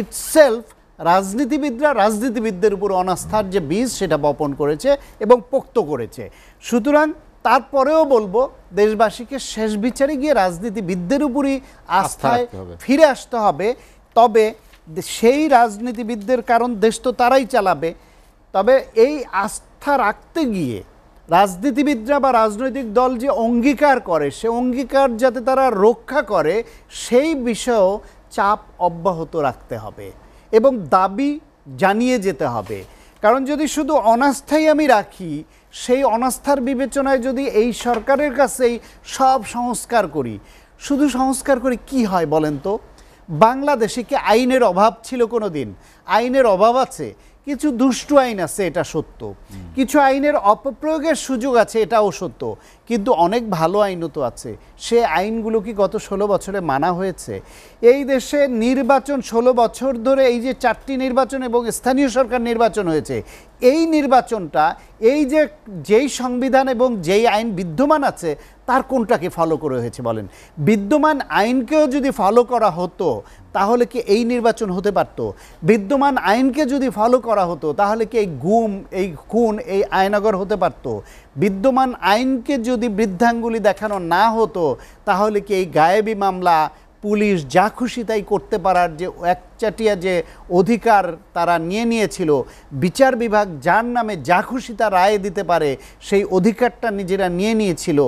ইটসেলফ রাজনীতিবিদরা রাজনীতিবিদদের উপর অনাস্থার যে বীজ সেটা বপন করেছে এবং পোক্ত করেছে সুতরাং তারপরেও বলবো দেশবাসীকে শেষ বিচারে গিয়ে রাজনীতিবিদদের উপরই আস্থায় ফিরে আসতে হবে তবে সেই রাজনীতিবিদদের কারণ দেশ তো তারাই চালাবে তবে এই আস্থা রাখতে গিয়ে রাজনীতিবিদরা বা রাজনৈতিক দল যে অঙ্গীকার করে সে অঙ্গীকার যাতে তারা রক্ষা করে সেই বিষয়েও চাপ অব্যাহত রাখতে হবে এবং দাবি জানিয়ে যেতে হবে কারণ যদি শুধু অনাস্থাই আমি রাখি সেই অনাস্থার বিবেচনায় যদি এই সরকারের কাছেই সব সংস্কার করি শুধু সংস্কার করে কি হয় বলেন তো বাংলাদেশে কি আইনের অভাব ছিল কোনো দিন আইনের অভাব আছে কিছু দুষ্টু আইন আছে এটা সত্য কিছু আইনের অপপ্রয়োগের সুযোগ আছে এটাও সত্য কিন্তু অনেক ভালো আইনও তো আছে সে আইনগুলো কি গত ষোলো বছরে মানা হয়েছে এই দেশে নির্বাচন ষোলো বছর ধরে এই যে চারটি নির্বাচন এবং স্থানীয় সরকার নির্বাচন হয়েছে এই নির্বাচনটা এই যে যেই সংবিধান এবং যেই আইন বিদ্যমান আছে তার কোনটাকে ফলো করে হয়েছে বলেন বিদ্যমান আইনকেও যদি ফলো করা হতো তাহলে কি এই নির্বাচন হতে পারত বিদ্যমান আইনকে যদি ফলো করা হতো তাহলে কি এই গুম এই খুন এই আয়নগর হতে পারত বিদ্যমান আইনকে যদি বৃদ্ধাঙ্গুলি দেখানো না হতো তাহলে কি এই গায়েবী মামলা পুলিশ যা খুশি তাই করতে পারার যে একচাটিয়া যে অধিকার তারা নিয়ে নিয়েছিল বিচার বিভাগ যার নামে যা খুশি তার রায় দিতে পারে সেই অধিকারটা নিজেরা নিয়ে নিয়েছিল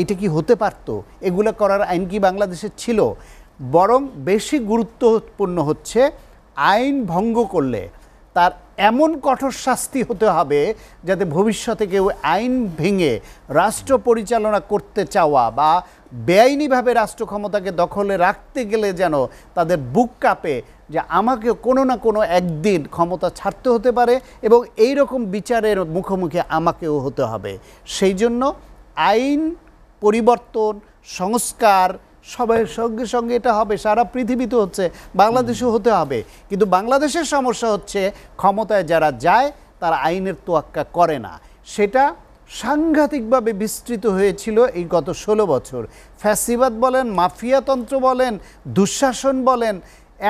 এটা কি হতে পারত এগুলো করার আইন কি বাংলাদেশে ছিল বরং বেশি গুরুত্বপূর্ণ হচ্ছে আইন ভঙ্গ করলে তার এমন কঠোর শাস্তি হতে হবে যাতে ভবিষ্যতে কেউ আইন ভেঙে রাষ্ট্র পরিচালনা করতে চাওয়া বা বেআইনিভাবে রাষ্ট্র ক্ষমতাকে দখলে রাখতে গেলে যেন তাদের বুক কাপে যে আমাকে কোনো না কোনো একদিন ক্ষমতা ছাড়তে হতে পারে এবং এই রকম বিচারের মুখোমুখি আমাকেও হতে হবে সেই জন্য আইন পরিবর্তন সংস্কার সবাই সঙ্গে সঙ্গে এটা হবে সারা পৃথিবীতে হচ্ছে বাংলাদেশও হতে হবে কিন্তু বাংলাদেশের সমস্যা হচ্ছে ক্ষমতায় যারা যায় তারা আইনের তোয়াক্কা করে না সেটা সাংঘাতিকভাবে বিস্তৃত হয়েছিল এই গত ষোলো বছর ফ্যাসিবাদ বলেন মাফিয়াতন্ত্র বলেন দুঃশাসন বলেন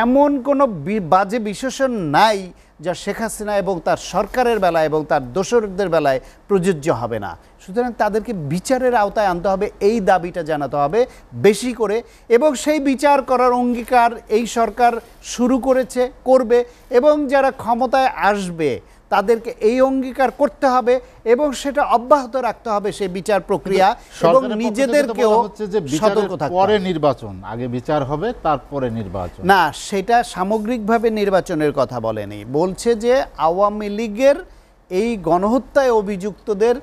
এমন কোনো বাজে বিশেষণ নাই যা শেখ হাসিনা এবং তার সরকারের বেলায় এবং তার দোষরদের বেলায় প্রযোজ্য হবে না সুতরাং তাদেরকে বিচারের আওতায় আনতে হবে এই দাবিটা জানাতে হবে বেশি করে এবং সেই বিচার করার অঙ্গীকার এই সরকার শুরু করেছে করবে এবং যারা ক্ষমতায় আসবে তাদেরকে এই অঙ্গীকার করতে হবে এবং সেটা অব্যাহত রাখতে হবে সে বিচার প্রক্রিয়া এবং নিজেদেরকেও সতর্ক থাকতে পরে নির্বাচন আগে বিচার হবে তারপরে নির্বাচন না সেটা সামগ্রিকভাবে নির্বাচনের কথা বলেনি বলছে যে আওয়ামী লীগের এই গণহত্যায় অভিযুক্তদের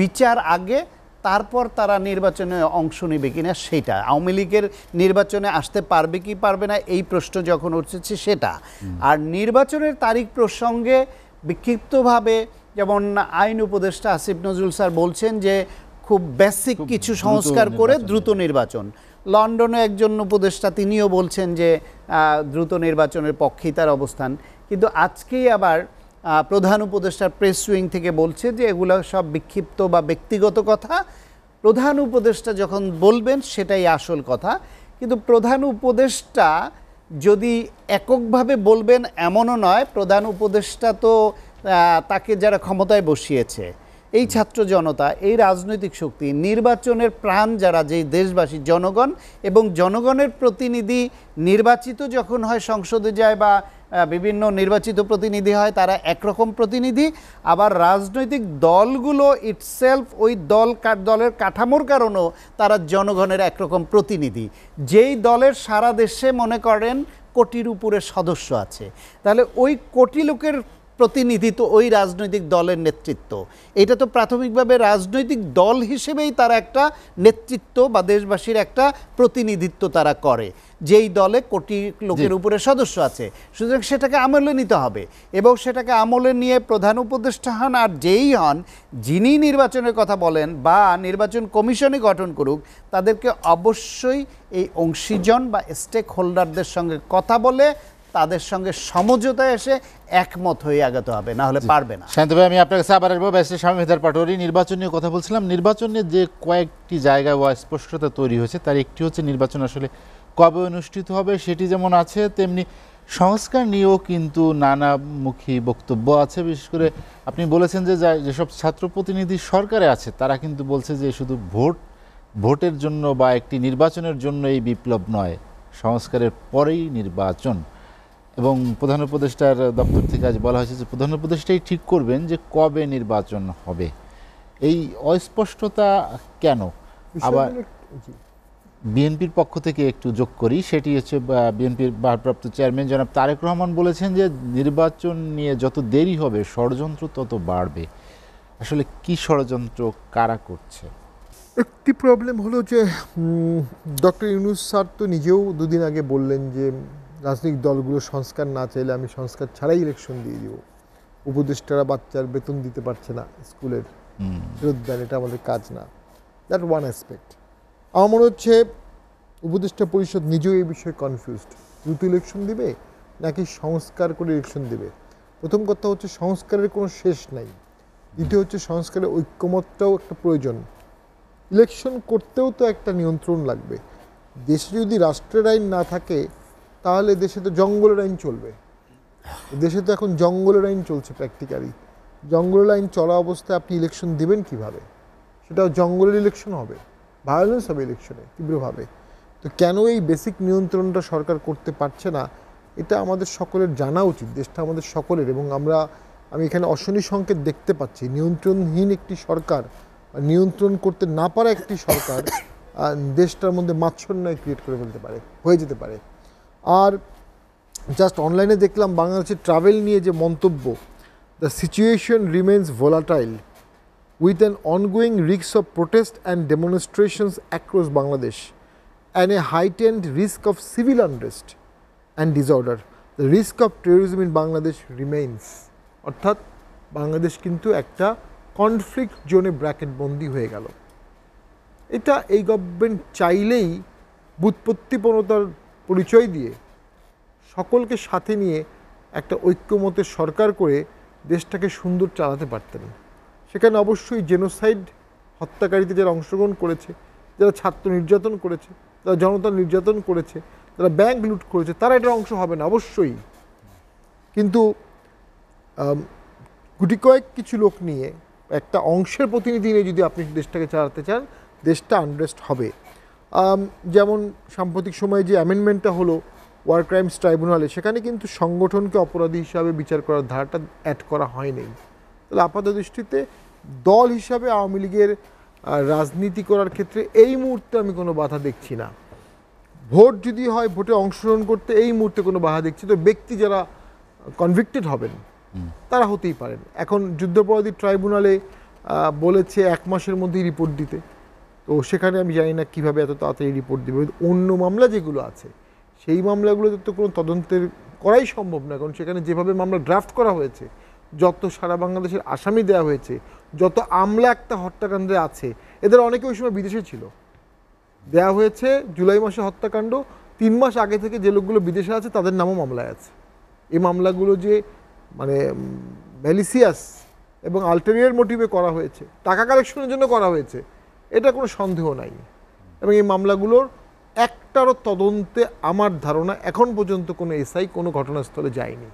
বিচার আগে তারপর তারা নির্বাচনে অংশ নেবে কিনা সেটা আওয়ামী লীগের নির্বাচনে আসতে পারবে কি পারবে না এই প্রশ্ন যখন উঠছে সেটা আর নির্বাচনের তারিখ প্রসঙ্গে বিক্ষিপ্তভাবে যেমন আইন উপদেষ্টা আসিফ নজরুল স্যার বলছেন যে খুব বেসিক কিছু সংস্কার করে দ্রুত নির্বাচন লন্ডনে একজন উপদেষ্টা তিনিও বলছেন যে দ্রুত নির্বাচনের পক্ষেই তার অবস্থান কিন্তু আজকেই আবার প্রধান উপদেষ্টার প্রেস উইং থেকে বলছে যে এগুলো সব বিক্ষিপ্ত বা ব্যক্তিগত কথা প্রধান উপদেষ্টা যখন বলবেন সেটাই আসল কথা কিন্তু প্রধান উপদেষ্টা যদি এককভাবে বলবেন এমনও নয় প্রধান উপদেষ্টা তো তাকে যারা ক্ষমতায় বসিয়েছে এই ছাত্র জনতা এই রাজনৈতিক শক্তি নির্বাচনের প্রাণ যারা যেই দেশবাসী জনগণ এবং জনগণের প্রতিনিধি নির্বাচিত যখন হয় সংসদে যায় বা বিভিন্ন নির্বাচিত প্রতিনিধি হয় তারা একরকম প্রতিনিধি আবার রাজনৈতিক দলগুলো ইটসেলফ ওই দল দলের কাঠামোর কারণেও তারা জনগণের একরকম প্রতিনিধি যেই দলের সারা দেশে মনে করেন কোটির উপরে সদস্য আছে তাহলে ওই কোটি লোকের প্রতিনিধিত্ব ওই রাজনৈতিক দলের নেতৃত্ব এটা তো প্রাথমিকভাবে রাজনৈতিক দল হিসেবেই তারা একটা নেতৃত্ব বা দেশবাসীর একটা প্রতিনিধিত্ব তারা করে যেই দলে কোটি লোকের উপরে সদস্য আছে সুতরাং সেটাকে আমলে নিতে হবে এবং সেটাকে আমলে নিয়ে প্রধান উপদেষ্টা হন আর যেই হন যিনি নির্বাচনের কথা বলেন বা নির্বাচন কমিশনই গঠন করুক তাদেরকে অবশ্যই এই অংশীজন বা স্টেক হোল্ডারদের সঙ্গে কথা বলে তাদের সঙ্গে সমঝোতায় এসে একমত হয়ে আগাতে হবে না হলে পারবে না শান্ত ভাই আমি আপনার কাছে আবার আসবো ব্যারিস্টার স্বামী মেধার পাটোরি নির্বাচন নিয়ে কথা বলছিলাম নির্বাচনে যে কয়েকটি জায়গায় অস্পষ্টতা তৈরি হয়েছে তার একটি হচ্ছে নির্বাচন আসলে কবে অনুষ্ঠিত হবে সেটি যেমন আছে তেমনি সংস্কার নিয়েও কিন্তু নানামুখী বক্তব্য আছে বিশেষ করে আপনি বলেছেন যে যেসব ছাত্র প্রতিনিধি সরকারে আছে তারা কিন্তু বলছে যে শুধু ভোট ভোটের জন্য বা একটি নির্বাচনের জন্য এই বিপ্লব নয় সংস্কারের পরেই নির্বাচন এবং প্রধান উপদেষ্টার দপ্তর থেকে আজ বলা হয়েছে যে প্রধান উপদেষ্টাই ঠিক করবেন যে কবে নির্বাচন হবে এই অস্পষ্টতা কেন আবার বিএনপির পক্ষ থেকে একটু যোগ করি সেটি হচ্ছে বিএনপির ভারপ্রাপ্ত চেয়ারম্যান জনাব তারেক রহমান বলেছেন যে নির্বাচন নিয়ে যত দেরি হবে ষড়যন্ত্র তত বাড়বে আসলে কি ষড়যন্ত্র কারা করছে একটি প্রবলেম হলো যে ডক্টর ইউনুস স্যার তো নিজেও দুদিন আগে বললেন যে রাজনৈতিক দলগুলো সংস্কার না চাইলে আমি সংস্কার ছাড়াই ইলেকশন দিয়ে দেবো উপদেষ্টারা বাচ্চার বেতন দিতে পারছে না স্কুলের ফেরত দেন এটা আমাদের কাজ না দ্যাট ওয়ান অ্যাসপেক্ট আমার মনে হচ্ছে উপদেষ্টা পরিষদ নিজেও এই বিষয়ে কনফিউজড দ্রুত ইলেকশন দিবে নাকি সংস্কার করে ইলেকশন দেবে প্রথম কথা হচ্ছে সংস্কারের কোনো শেষ নাই দ্বিতীয় হচ্ছে সংস্কারের ঐক্যমতটাও একটা প্রয়োজন ইলেকশন করতেও তো একটা নিয়ন্ত্রণ লাগবে দেশে যদি রাষ্ট্রের আইন না থাকে তাহলে দেশে তো জঙ্গলের আইন চলবে দেশে তো এখন জঙ্গলের আইন চলছে প্র্যাকটিক্যালি জঙ্গলের আইন চলা অবস্থায় আপনি ইলেকশন দেবেন কিভাবে সেটাও জঙ্গলের ইলেকশন হবে ভায়োলেন্স হবে ইলেকশনে তীব্রভাবে তো কেন এই বেসিক নিয়ন্ত্রণটা সরকার করতে পারছে না এটা আমাদের সকলের জানা উচিত দেশটা আমাদের সকলের এবং আমরা আমি এখানে অশনি সংকেত দেখতে পাচ্ছি নিয়ন্ত্রণহীন একটি সরকার নিয়ন্ত্রণ করতে না পারা একটি সরকার দেশটার মধ্যে মাৎসন্যায় ক্রিয়েট করে ফেলতে পারে হয়ে যেতে পারে আর জাস্ট অনলাইনে দেখলাম বাংলাদেশের ট্রাভেল নিয়ে যে মন্তব্য the situation remains volatile with an ongoing risk of protest and demonstrations across Bangladesh and a heightened risk of civil unrest and disorder the risk of terrorism in Bangladesh remains অর্থাৎ বাংলাদেশ কিন্তু একটা কনফ্লিক্ট জোনে বন্দি হয়ে গেল এটা এই গভর্নমেন্ট চাইলেই বুৎপত্তিপনতার পরিচয় দিয়ে সকলকে সাথে নিয়ে একটা ঐক্যমতের সরকার করে দেশটাকে সুন্দর চালাতে পারতেন সেখানে অবশ্যই জেনোসাইড হত্যাকারীতে যারা অংশগ্রহণ করেছে যারা ছাত্র নির্যাতন করেছে যারা জনতা নির্যাতন করেছে যারা ব্যাংক লুট করেছে তারা এটা অংশ হবে না অবশ্যই কিন্তু গুটি কয়েক কিছু লোক নিয়ে একটা অংশের প্রতিনিধি নিয়ে যদি আপনি দেশটাকে চালাতে চান দেশটা আনরেস্ট হবে যেমন সাম্প্রতিক সময়ে যে অ্যামেন্ডমেন্টটা হলো ওয়ার ক্রাইমস ট্রাইব্যুনালে সেখানে কিন্তু সংগঠনকে অপরাধী হিসাবে বিচার করার ধারাটা অ্যাড করা হয়নি তাহলে আপাত দৃষ্টিতে দল হিসাবে আওয়ামী লীগের রাজনীতি করার ক্ষেত্রে এই মুহূর্তে আমি কোনো বাধা দেখছি না ভোট যদি হয় ভোটে অংশগ্রহণ করতে এই মুহূর্তে কোনো বাধা দেখছি তো ব্যক্তি যারা কনভিক্টেড হবেন তারা হতেই পারেন এখন যুদ্ধাপরাধী ট্রাইব্যুনালে বলেছে এক মাসের মধ্যেই রিপোর্ট দিতে তো সেখানে আমি জানি না কীভাবে এত তাড়াতাড়ি রিপোর্ট দেবে অন্য মামলা যেগুলো আছে সেই মামলাগুলোতে তো কোনো তদন্তের করাই সম্ভব না কারণ সেখানে যেভাবে মামলা ড্রাফট করা হয়েছে যত সারা বাংলাদেশের আসামি দেওয়া হয়েছে যত আমলা একটা হত্যাকাণ্ডে আছে এদের অনেকে ওই সময় বিদেশে ছিল দেওয়া হয়েছে জুলাই মাসে হত্যাকাণ্ড তিন মাস আগে থেকে যে লোকগুলো বিদেশে আছে তাদের নামও মামলায় আছে এই মামলাগুলো যে মানে ম্যালিসিয়াস এবং আল্টেরিয়ার মোটিভে করা হয়েছে টাকা কালেকশনের জন্য করা হয়েছে এটা কোনো সন্দেহ নাই এবং এই মামলাগুলোর একটারও তদন্তে আমার ধারণা এখন পর্যন্ত কোনো এসআই কোনো ঘটনাস্থলে যায়নি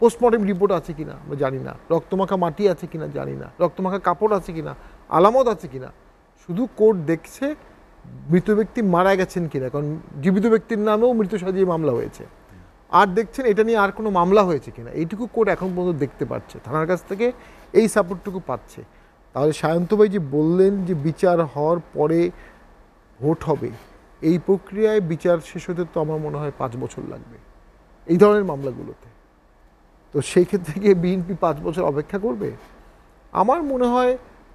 পোস্টমর্টম রিপোর্ট আছে কিনা আমরা জানি না রক্তমাখা মাটি আছে কিনা জানি না রক্তমাখা কাপড় আছে কিনা আলামত আছে কিনা শুধু কোর্ট দেখছে মৃত ব্যক্তি মারা গেছেন কিনা কারণ জীবিত ব্যক্তির নামেও মৃত্যু সাজিয়ে মামলা হয়েছে আর দেখছেন এটা নিয়ে আর কোনো মামলা হয়েছে কিনা এইটুকু কোর্ট এখন পর্যন্ত দেখতে পাচ্ছে থানার কাছ থেকে এই সাপোর্টটুকু পাচ্ছে তাহলে সায়ন্তভাই যে বললেন যে বিচার হওয়ার পরে ভোট হবে এই প্রক্রিয়ায় বিচার শেষ হতে তো আমার মনে হয় পাঁচ বছর লাগবে এই ধরনের মামলাগুলোতে তো সেই ক্ষেত্রে গিয়ে বিএনপি পাঁচ বছর অপেক্ষা করবে আমার মনে হয়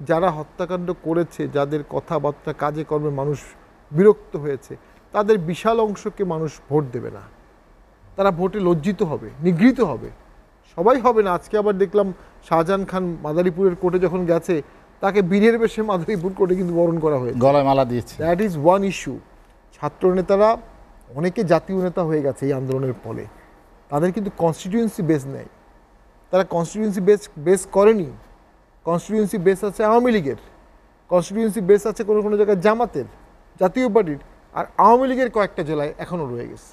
যারা হত্যাকাণ্ড করেছে যাদের কথাবার্তা কাজে কর্মে মানুষ বিরক্ত হয়েছে তাদের বিশাল অংশকে মানুষ ভোট দেবে না তারা ভোটে লজ্জিত হবে নিগৃহীত হবে সবাই হবে না আজকে আবার দেখলাম শাহজাহান খান মাদারীপুরের কোর্টে যখন গেছে তাকে বীরের বেশে মাদারীপুর কোর্টে কিন্তু বরণ করা হয়েছে গলায় মালা দিয়েছে দ্যাট ইজ ওয়ান ইস্যু ছাত্র নেতারা অনেকে জাতীয় নেতা হয়ে গেছে এই আন্দোলনের ফলে তাদের কিন্তু কনস্টিটিউয়েন্সি বেস নেয় তারা কনস্টিটিউয়েন্সি বেস বেস করেনি কনস্টিটিউয়েন্সি বেস আছে আওয়ামী লীগের কনস্টিটিউয়েন্সি বেস আছে কোনো কোনো জায়গায় জামাতের জাতীয় পার্টির আর আওয়ামী লীগের কয়েকটা জেলায় এখনও রয়ে গেছে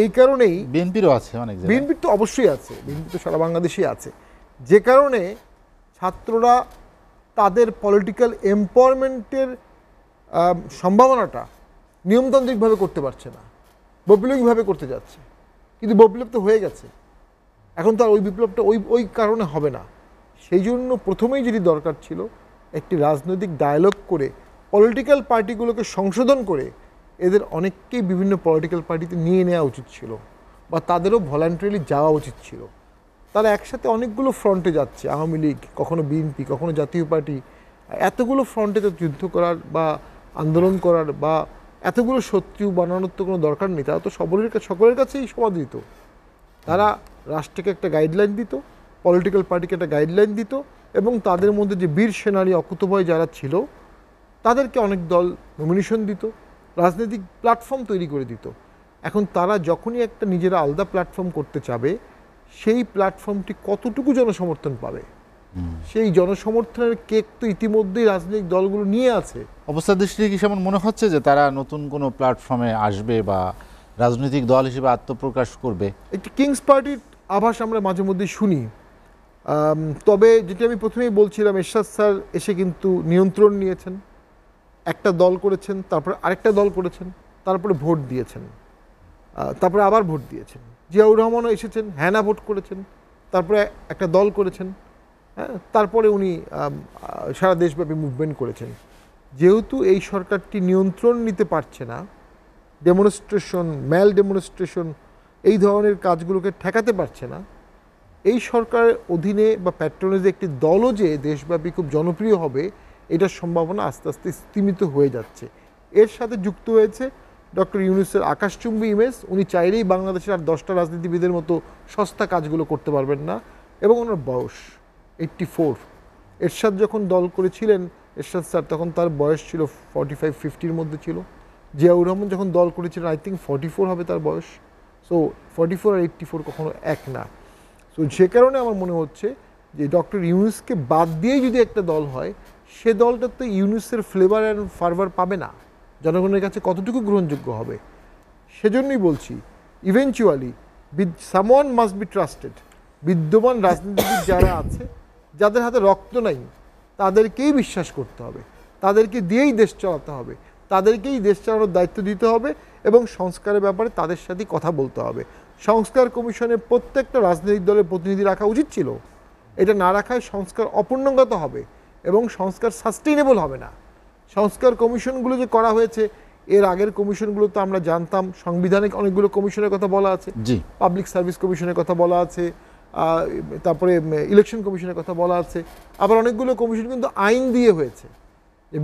এই কারণেই বিএনপিরও আছে অনেক বিএনপির তো অবশ্যই আছে বিএনপি তো সারা বাংলাদেশেই আছে যে কারণে ছাত্ররা তাদের পলিটিক্যাল এম্পাওয়ারমেন্টের সম্ভাবনাটা নিয়মতান্ত্রিকভাবে করতে পারছে না বৈপ্লবিকভাবে করতে যাচ্ছে কিন্তু বৈপ্লব তো হয়ে গেছে এখন তো আর ওই বিপ্লবটা ওই ওই কারণে হবে না সেই জন্য প্রথমেই যেটি দরকার ছিল একটি রাজনৈতিক ডায়ালগ করে পলিটিক্যাল পার্টিগুলোকে সংশোধন করে এদের অনেককেই বিভিন্ন পলিটিক্যাল পার্টিতে নিয়ে নেওয়া উচিত ছিল বা তাদেরও ভলান্টারিলি যাওয়া উচিত ছিল তারা একসাথে অনেকগুলো ফ্রন্টে যাচ্ছে আওয়ামী লীগ কখনো বিএনপি কখনো জাতীয় পার্টি এতগুলো ফ্রন্টে তো যুদ্ধ করার বা আন্দোলন করার বা এতগুলো শত্রু বানানোর তো কোনো দরকার নেই তারা তো সকলের সকলের কাছেই সমাধি দিত তারা রাষ্ট্রকে একটা গাইডলাইন দিত পলিটিক্যাল পার্টিকে একটা গাইডলাইন দিত এবং তাদের মধ্যে যে বীর সেনারী অকুতভয় যারা ছিল তাদেরকে অনেক দল নমিনেশন দিত রাজনৈতিক প্ল্যাটফর্ম তৈরি করে দিত এখন তারা যখনই একটা নিজেরা আলাদা প্ল্যাটফর্ম করতে চাবে সেই প্ল্যাটফর্মটি কতটুকু জনসমর্থন পাবে সেই জনসমর্থনের কেক তো ইতিমধ্যেই রাজনৈতিক দলগুলো নিয়ে আছে অবস্থা দৃষ্টিতে কি সেমন মনে হচ্ছে যে তারা নতুন কোনো প্ল্যাটফর্মে আসবে বা রাজনৈতিক দল হিসেবে আত্মপ্রকাশ করবে একটি কিংস পার্টির আভাস আমরা মাঝে মধ্যে শুনি তবে যেটি আমি প্রথমেই বলছিলাম এরশাদ স্যার এসে কিন্তু নিয়ন্ত্রণ নিয়েছেন একটা দল করেছেন তারপরে আরেকটা দল করেছেন তারপরে ভোট দিয়েছেন তারপরে আবার ভোট দিয়েছেন জিয়াউর রহমানও এসেছেন হ্যানা ভোট করেছেন তারপরে একটা দল করেছেন হ্যাঁ তারপরে উনি সারা দেশব্যাপী মুভমেন্ট করেছেন যেহেতু এই সরকারটি নিয়ন্ত্রণ নিতে পারছে না ডেমনস্ট্রেশন ম্যাল ডেমনস্ট্রেশন এই ধরনের কাজগুলোকে ঠেকাতে পারছে না এই সরকারের অধীনে বা প্যাট্রনেজে একটি দলও যে দেশব্যাপী খুব জনপ্রিয় হবে এটার সম্ভাবনা আস্তে আস্তে স্তীমিত হয়ে যাচ্ছে এর সাথে যুক্ত হয়েছে ডক্টর ইউনুসের আকাশচুম্বী ইমেজ উনি চাইলেই বাংলাদেশের আর দশটা রাজনীতিবিদের মতো সস্তা কাজগুলো করতে পারবেন না এবং ওনার বয়স এইট্টি ফোর এরশাদ যখন দল করেছিলেন এরশাদ স্যার তখন তার বয়স ছিল ফর্টি ফাইভ ফিফটির মধ্যে ছিল জিয়াউর রহমান যখন দল করেছিলেন আই থিঙ্ক ফর্টি ফোর হবে তার বয়স সো ফর্টি ফোর আর এইট্টি ফোর কখনো এক না সো যে কারণে আমার মনে হচ্ছে যে ডক্টর ইউনুসকে বাদ দিয়েই যদি একটা দল হয় সে দলটা তো ইউনুসের ফ্লেভার অ্যান্ড ফার্ভার পাবে না জনগণের কাছে কতটুকু গ্রহণযোগ্য হবে সেজন্যই বলছি eventually someone must be trusted বিদ্যমান রাজনীতিবিদ যারা আছে যাদের হাতে রক্ত নাই তাদেরকেই বিশ্বাস করতে হবে তাদেরকে দিয়েই দেশ চালাতে হবে তাদেরকেই দেশ চালানোর দায়িত্ব দিতে হবে এবং সংস্কারের ব্যাপারে তাদের সাথেই কথা বলতে হবে সংস্কার কমিশনে প্রত্যেকটা রাজনৈতিক দলের প্রতিনিধি রাখা উচিত ছিল এটা না রাখায় সংস্কার অপূর্ণগত হবে এবং সংস্কার সাস্টেইনেবল হবে না সংস্কার কমিশনগুলো যে করা হয়েছে এর আগের কমিশনগুলো তো আমরা জানতাম সাংবিধানিক অনেকগুলো কমিশনের কথা বলা আছে জি পাবলিক সার্ভিস কমিশনের কথা বলা আছে তারপরে ইলেকশন কমিশনের কথা বলা আছে আবার অনেকগুলো কমিশন কিন্তু আইন দিয়ে হয়েছে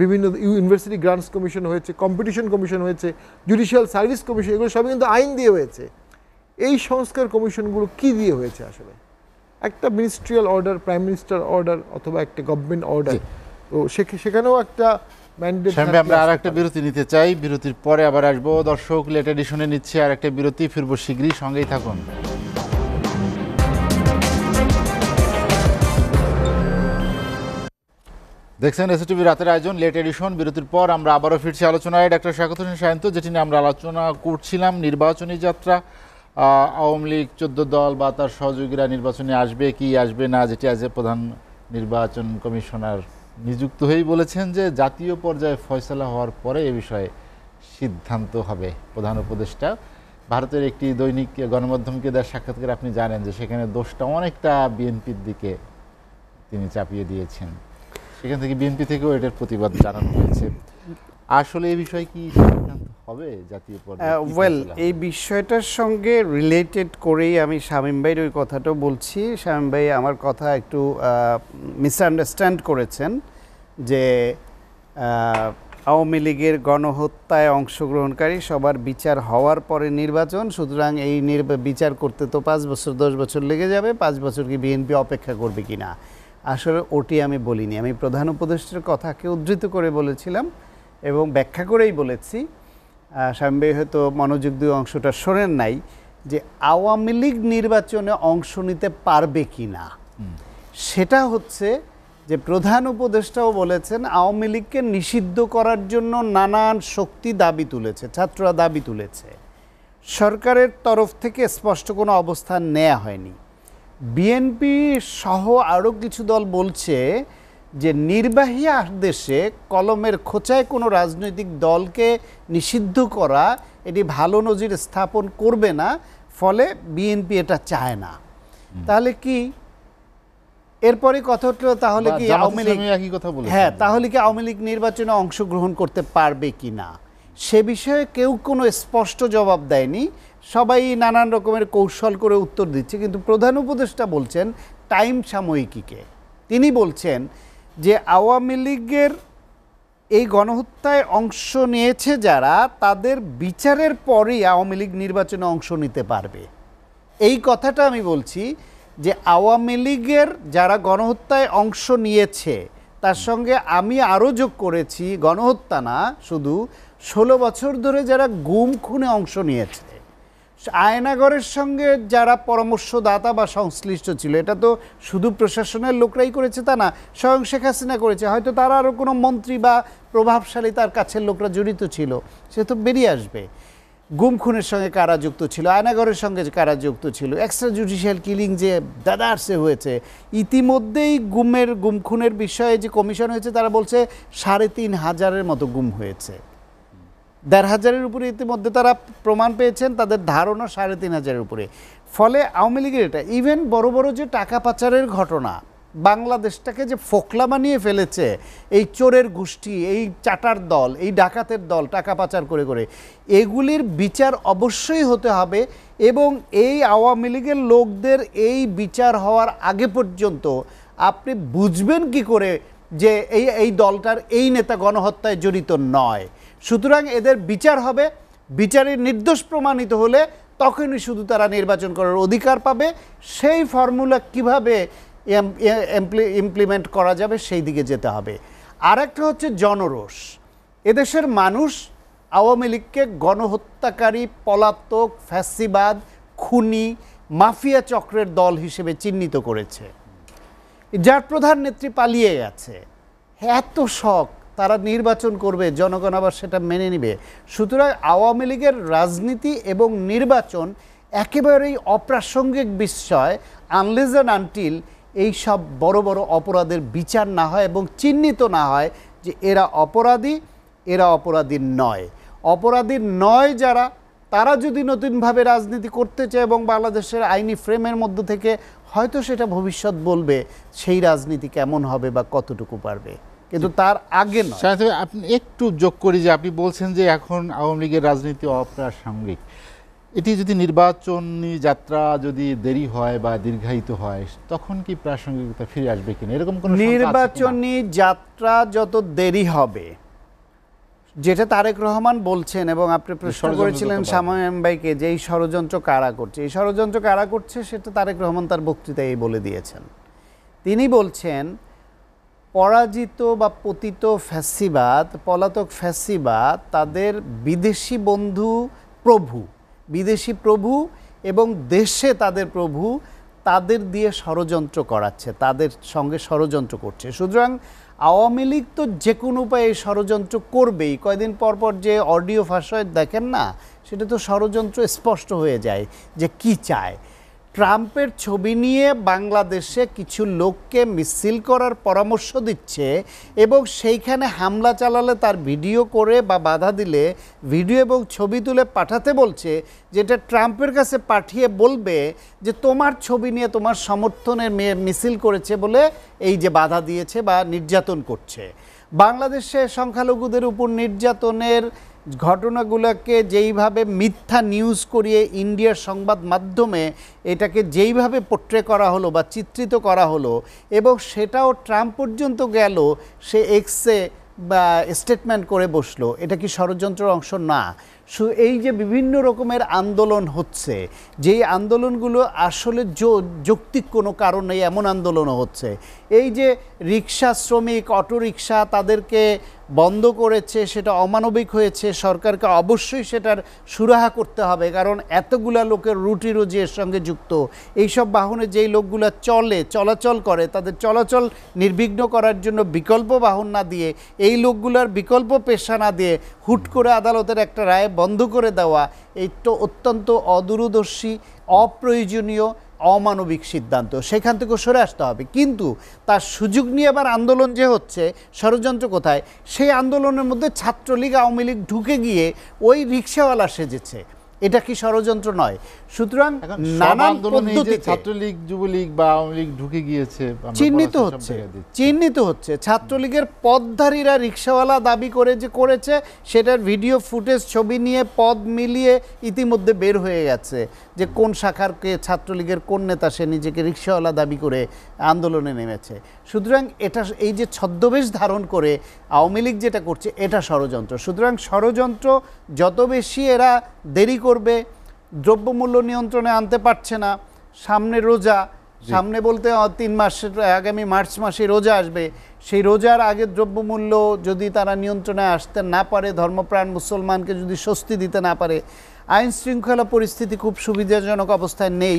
বিভিন্ন ইউনিভার্সিটি গ্রান্টস কমিশন হয়েছে কম্পিটিশন কমিশন হয়েছে জুডিশিয়াল সার্ভিস কমিশন এগুলো সবই কিন্তু আইন দিয়ে হয়েছে এই সংস্কার কমিশনগুলো কি দিয়ে হয়েছে আসলে একটা ministerial order prime minister order অথবা একটা গভর্নমেন্ট অর্ডার তো সেখানেও একটা ম্যান্ডেট আমরা আর একটা বিরতি নিতে চাই বিরতির পরে আবার আসবো দর্শক লেট এডিশনে নিচ্ছে আর একটা বিরতি ফিরবো শীঘ্রই সঙ্গেই থাকুন দেখছেন এসটিভি রাতের আয়োজন লেট এডিশন বিরতির পর আমরা আবারও ফিরছি আলোচনায় ডাক্তার স্বাগত হোসেন সায়ন্ত যেটি নিয়ে আমরা আলোচনা করছিলাম নির্বাচনী যাত্রা আওয়ামী লীগ চোদ্দ দল বা তার সহযোগীরা নির্বাচনে আসবে কি আসবে না যেটি আজ প্রধান নির্বাচন কমিশনার নিযুক্ত হয়েই বলেছেন যে জাতীয় পর্যায়ে ফয়সলা হওয়ার পরে এ বিষয়ে সিদ্ধান্ত হবে প্রধান উপদেষ্টা ভারতের একটি দৈনিক গণমাধ্যমকে দেওয়ার সাক্ষাৎকার আপনি জানেন যে সেখানে দোষটা অনেকটা বিএনপির দিকে তিনি চাপিয়ে দিয়েছেন সেখান থেকে বিএনপি থেকেও এটার প্রতিবাদ জানানো হয়েছে আসলে এ বিষয়ে কি সিদ্ধান্ত হবে জাতীয় ওয়েল এই বিষয়টার সঙ্গে রিলেটেড করেই আমি শামিম ভাইয়ের ওই কথাটা বলছি শামিম ভাই আমার কথা একটু মিসআন্ডারস্ট্যান্ড করেছেন যে আওয়ামী লীগের গণহত্যায় অংশগ্রহণকারী সবার বিচার হওয়ার পরে নির্বাচন সুতরাং এই বিচার করতে তো পাঁচ বছর দশ বছর লেগে যাবে পাঁচ বছর কি বিএনপি অপেক্ষা করবে কি না আসলে ওটি আমি বলিনি আমি প্রধান উপদেষ্টার কথাকে উদ্ধৃত করে বলেছিলাম এবং ব্যাখ্যা করেই বলেছি স্বামী হয়তো মনোযোগ দিয়ে অংশটা শোনেন নাই যে আওয়ামী লীগ নির্বাচনে অংশ নিতে পারবে কি না সেটা হচ্ছে যে প্রধান উপদেষ্টাও বলেছেন আওয়ামী লীগকে নিষিদ্ধ করার জন্য নানান শক্তি দাবি তুলেছে ছাত্ররা দাবি তুলেছে সরকারের তরফ থেকে স্পষ্ট কোনো অবস্থান নেওয়া হয়নি বিএনপি সহ আরও কিছু দল বলছে যে নির্বাহী আদেশে কলমের খোঁচায় কোনো রাজনৈতিক দলকে নিষিদ্ধ করা এটি ভালো নজির স্থাপন করবে না ফলে বিএনপি এটা চায় না তাহলে কি এরপরে কথা উঠল তাহলে কি আওয়ামী লীগ একই কথা বলে হ্যাঁ তাহলে কি আওয়ামী লীগ নির্বাচনে অংশগ্রহণ করতে পারবে কি না সে বিষয়ে কেউ কোনো স্পষ্ট জবাব দেয়নি সবাই নানান রকমের কৌশল করে উত্তর দিচ্ছে কিন্তু প্রধান উপদেষ্টা বলছেন টাইম সাময়িকীকে তিনি বলছেন যে আওয়ামী লীগের এই গণহত্যায় অংশ নিয়েছে যারা তাদের বিচারের পরেই আওয়ামী লীগ নির্বাচনে অংশ নিতে পারবে এই কথাটা আমি বলছি যে আওয়ামী লীগের যারা গণহত্যায় অংশ নিয়েছে তার সঙ্গে আমি আরও যোগ করেছি গণহত্যা না শুধু ষোলো বছর ধরে যারা গুম খুনে অংশ নিয়েছে আয়নাগরের সঙ্গে যারা পরামর্শদাতা বা সংশ্লিষ্ট ছিল এটা তো শুধু প্রশাসনের লোকরাই করেছে তা না স্বয়ং শেখ হাসিনা করেছে হয়তো তারা আরও কোনো মন্ত্রী বা প্রভাবশালী তার কাছের লোকরা জড়িত ছিল সে তো বেরিয়ে আসবে গুম খুনের সঙ্গে কারা যুক্ত ছিল আয়নাগরের সঙ্গে কারা যুক্ত ছিল এক্সট্রা জুডিশিয়াল কিলিং যে দাদার্সে হয়েছে ইতিমধ্যেই গুমের গুম খুনের বিষয়ে যে কমিশন হয়েছে তারা বলছে সাড়ে তিন হাজারের মতো গুম হয়েছে দেড় হাজারের উপরে ইতিমধ্যে তারা প্রমাণ পেয়েছেন তাদের ধারণা সাড়ে তিন হাজারের উপরে ফলে আওয়ামী লীগের এটা ইভেন বড় বড় যে টাকা পাচারের ঘটনা বাংলাদেশটাকে যে ফোকলা বানিয়ে ফেলেছে এই চোরের গোষ্ঠী এই চাটার দল এই ডাকাতের দল টাকা পাচার করে করে এগুলির বিচার অবশ্যই হতে হবে এবং এই আওয়ামী লীগের লোকদের এই বিচার হওয়ার আগে পর্যন্ত আপনি বুঝবেন কি করে যে এই এই দলটার এই নেতা গণহত্যায় জড়িত নয় সুতরাং এদের বিচার হবে বিচারের নির্দোষ প্রমাণিত হলে তখনই শুধু তারা নির্বাচন করার অধিকার পাবে সেই ফর্মুলা কিভাবে ইমপ্লিমেন্ট করা যাবে সেই দিকে যেতে হবে আর একটা হচ্ছে জনরোষ এদেশের মানুষ আওয়ামী লীগকে গণহত্যাকারী পলাতক ফ্যাসিবাদ খুনি মাফিয়া চক্রের দল হিসেবে চিহ্নিত করেছে যার প্রধান নেত্রী পালিয়ে গেছে এত শখ তারা নির্বাচন করবে জনগণ আবার সেটা মেনে নিবে সুতরাং আওয়ামী লীগের রাজনীতি এবং নির্বাচন একেবারেই অপ্রাসঙ্গিক বিষয় আনলেজ অ্যান্ড আনটিল এই সব বড় বড় অপরাধের বিচার না হয় এবং চিহ্নিত না হয় যে এরা অপরাধী এরা অপরাধী নয় অপরাধী নয় যারা তারা যদি নতুনভাবে রাজনীতি করতে চায় এবং বাংলাদেশের আইনি ফ্রেমের মধ্য থেকে হয়তো সেটা ভবিষ্যৎ বলবে সেই রাজনীতি কেমন হবে বা কতটুকু পারবে কিন্তু তার আগে আপনি একটু যোগ করি যে আপনি বলছেন যে এখন আওয়ামী লীগের রাজনীতি অপ্রাসঙ্গিক এটি যদি নির্বাচনী যাত্রা যদি দেরি হয় বা দীর্ঘায়িত হয় তখন কি প্রাসঙ্গিকতা ফিরে আসবে কিনা এরকম কোন নির্বাচনী যাত্রা যত দেরি হবে যেটা তারেক রহমান বলছেন এবং আপনি প্রশ্ন করেছিলেন সামায়াম ভাইকে যে এই ষড়যন্ত্র কারা করছে এই ষড়যন্ত্র কারা করছে সেটা তারেক রহমান তার বক্তৃতায় বলে দিয়েছেন তিনি বলছেন পরাজিত বা পতিত ফ্যাসিবাদ পলাতক ফ্যাসিবাদ তাদের বিদেশি বন্ধু প্রভু বিদেশি প্রভু এবং দেশে তাদের প্রভু তাদের দিয়ে ষড়যন্ত্র করাচ্ছে তাদের সঙ্গে ষড়যন্ত্র করছে সুতরাং আওয়ামী লীগ তো যে কোনো উপায়ে ষড়যন্ত্র করবেই কয়দিন পর পর যে অডিও ফাঁস দেখেন না সেটা তো ষড়যন্ত্র স্পষ্ট হয়ে যায় যে কি চায় ট্রাম্পের ছবি নিয়ে বাংলাদেশে কিছু লোককে মিছিল করার পরামর্শ দিচ্ছে এবং সেইখানে হামলা চালালে তার ভিডিও করে বা বাধা দিলে ভিডিও এবং ছবি তুলে পাঠাতে বলছে যেটা ট্রাম্পের কাছে পাঠিয়ে বলবে যে তোমার ছবি নিয়ে তোমার সমর্থনের মেয়ে মিছিল করেছে বলে এই যে বাধা দিয়েছে বা নির্যাতন করছে বাংলাদেশে সংখ্যালঘুদের উপর নির্যাতনের ঘটনাগুলোকে যেইভাবে মিথ্যা নিউজ করিয়ে ইন্ডিয়ার সংবাদ মাধ্যমে এটাকে যেইভাবে পোট্রে করা হলো বা চিত্রিত করা হলো এবং সেটাও ট্রাম্প পর্যন্ত গেল সে এক্সে বা স্টেটমেন্ট করে বসলো এটা কি ষড়যন্ত্রের অংশ না এই যে বিভিন্ন রকমের আন্দোলন হচ্ছে যেই আন্দোলনগুলো আসলে যৌক্তিক কোনো কারণেই এমন আন্দোলনও হচ্ছে এই যে রিক্সা শ্রমিক অটোরিক্সা তাদেরকে বন্ধ করেছে সেটা অমানবিক হয়েছে সরকারকে অবশ্যই সেটার সুরাহা করতে হবে কারণ এতগুলা লোকের রুটি রুজি এর সঙ্গে যুক্ত এইসব বাহনে যেই লোকগুলা চলে চলাচল করে তাদের চলাচল নির্বিঘ্ন করার জন্য বিকল্প বাহন না দিয়ে এই লোকগুলোর বিকল্প পেশা না দিয়ে হুট করে আদালতের একটা রায় বন্ধ করে দেওয়া এই তো অত্যন্ত অদূরদর্শী অপ্রয়োজনীয় অমানবিক সিদ্ধান্ত সেখান থেকে সরে আসতে হবে কিন্তু তার সুযোগ নিয়ে আবার আন্দোলন যে হচ্ছে ষড়যন্ত্র কোথায় সেই আন্দোলনের মধ্যে ছাত্রলীগ আওয়ামী লীগ ঢুকে গিয়ে ওই রিক্সাওয়ালা সেজেছে এটা কি ষড়যন্ত্র নয় সুতরাং নানান পদ্ধতি ছাত্রলীগ যুবলীগ বা আওয়ামী লীগ ঢুকে গিয়েছে চিহ্নিত হচ্ছে চিহ্নিত হচ্ছে ছাত্রলীগের পদধারীরা রিক্সাওয়ালা দাবি করে যে করেছে সেটার ভিডিও ফুটেজ ছবি নিয়ে পদ মিলিয়ে ইতিমধ্যে বের হয়ে গেছে যে কোন শাখারকে ছাত্রলীগের কোন নেতা সে নিজেকে রিক্সাওয়ালা দাবি করে আন্দোলনে নেমেছে সুতরাং এটা এই যে ছদ্মবেশ ধারণ করে আওয়ামী লীগ যেটা করছে এটা ষড়যন্ত্র সুতরাং ষড়যন্ত্র যত বেশি এরা দেরি করবে দ্রব্যমূল্য নিয়ন্ত্রণে আনতে পারছে না সামনে রোজা সামনে বলতে তিন মাস আগামী মার্চ মাসে রোজা আসবে সেই রোজার আগে দ্রব্যমূল্য যদি তারা নিয়ন্ত্রণে আসতে না পারে ধর্মপ্রাণ মুসলমানকে যদি স্বস্তি দিতে না পারে আইন শৃঙ্খলা পরিস্থিতি খুব সুবিধাজনক অবস্থায় নেই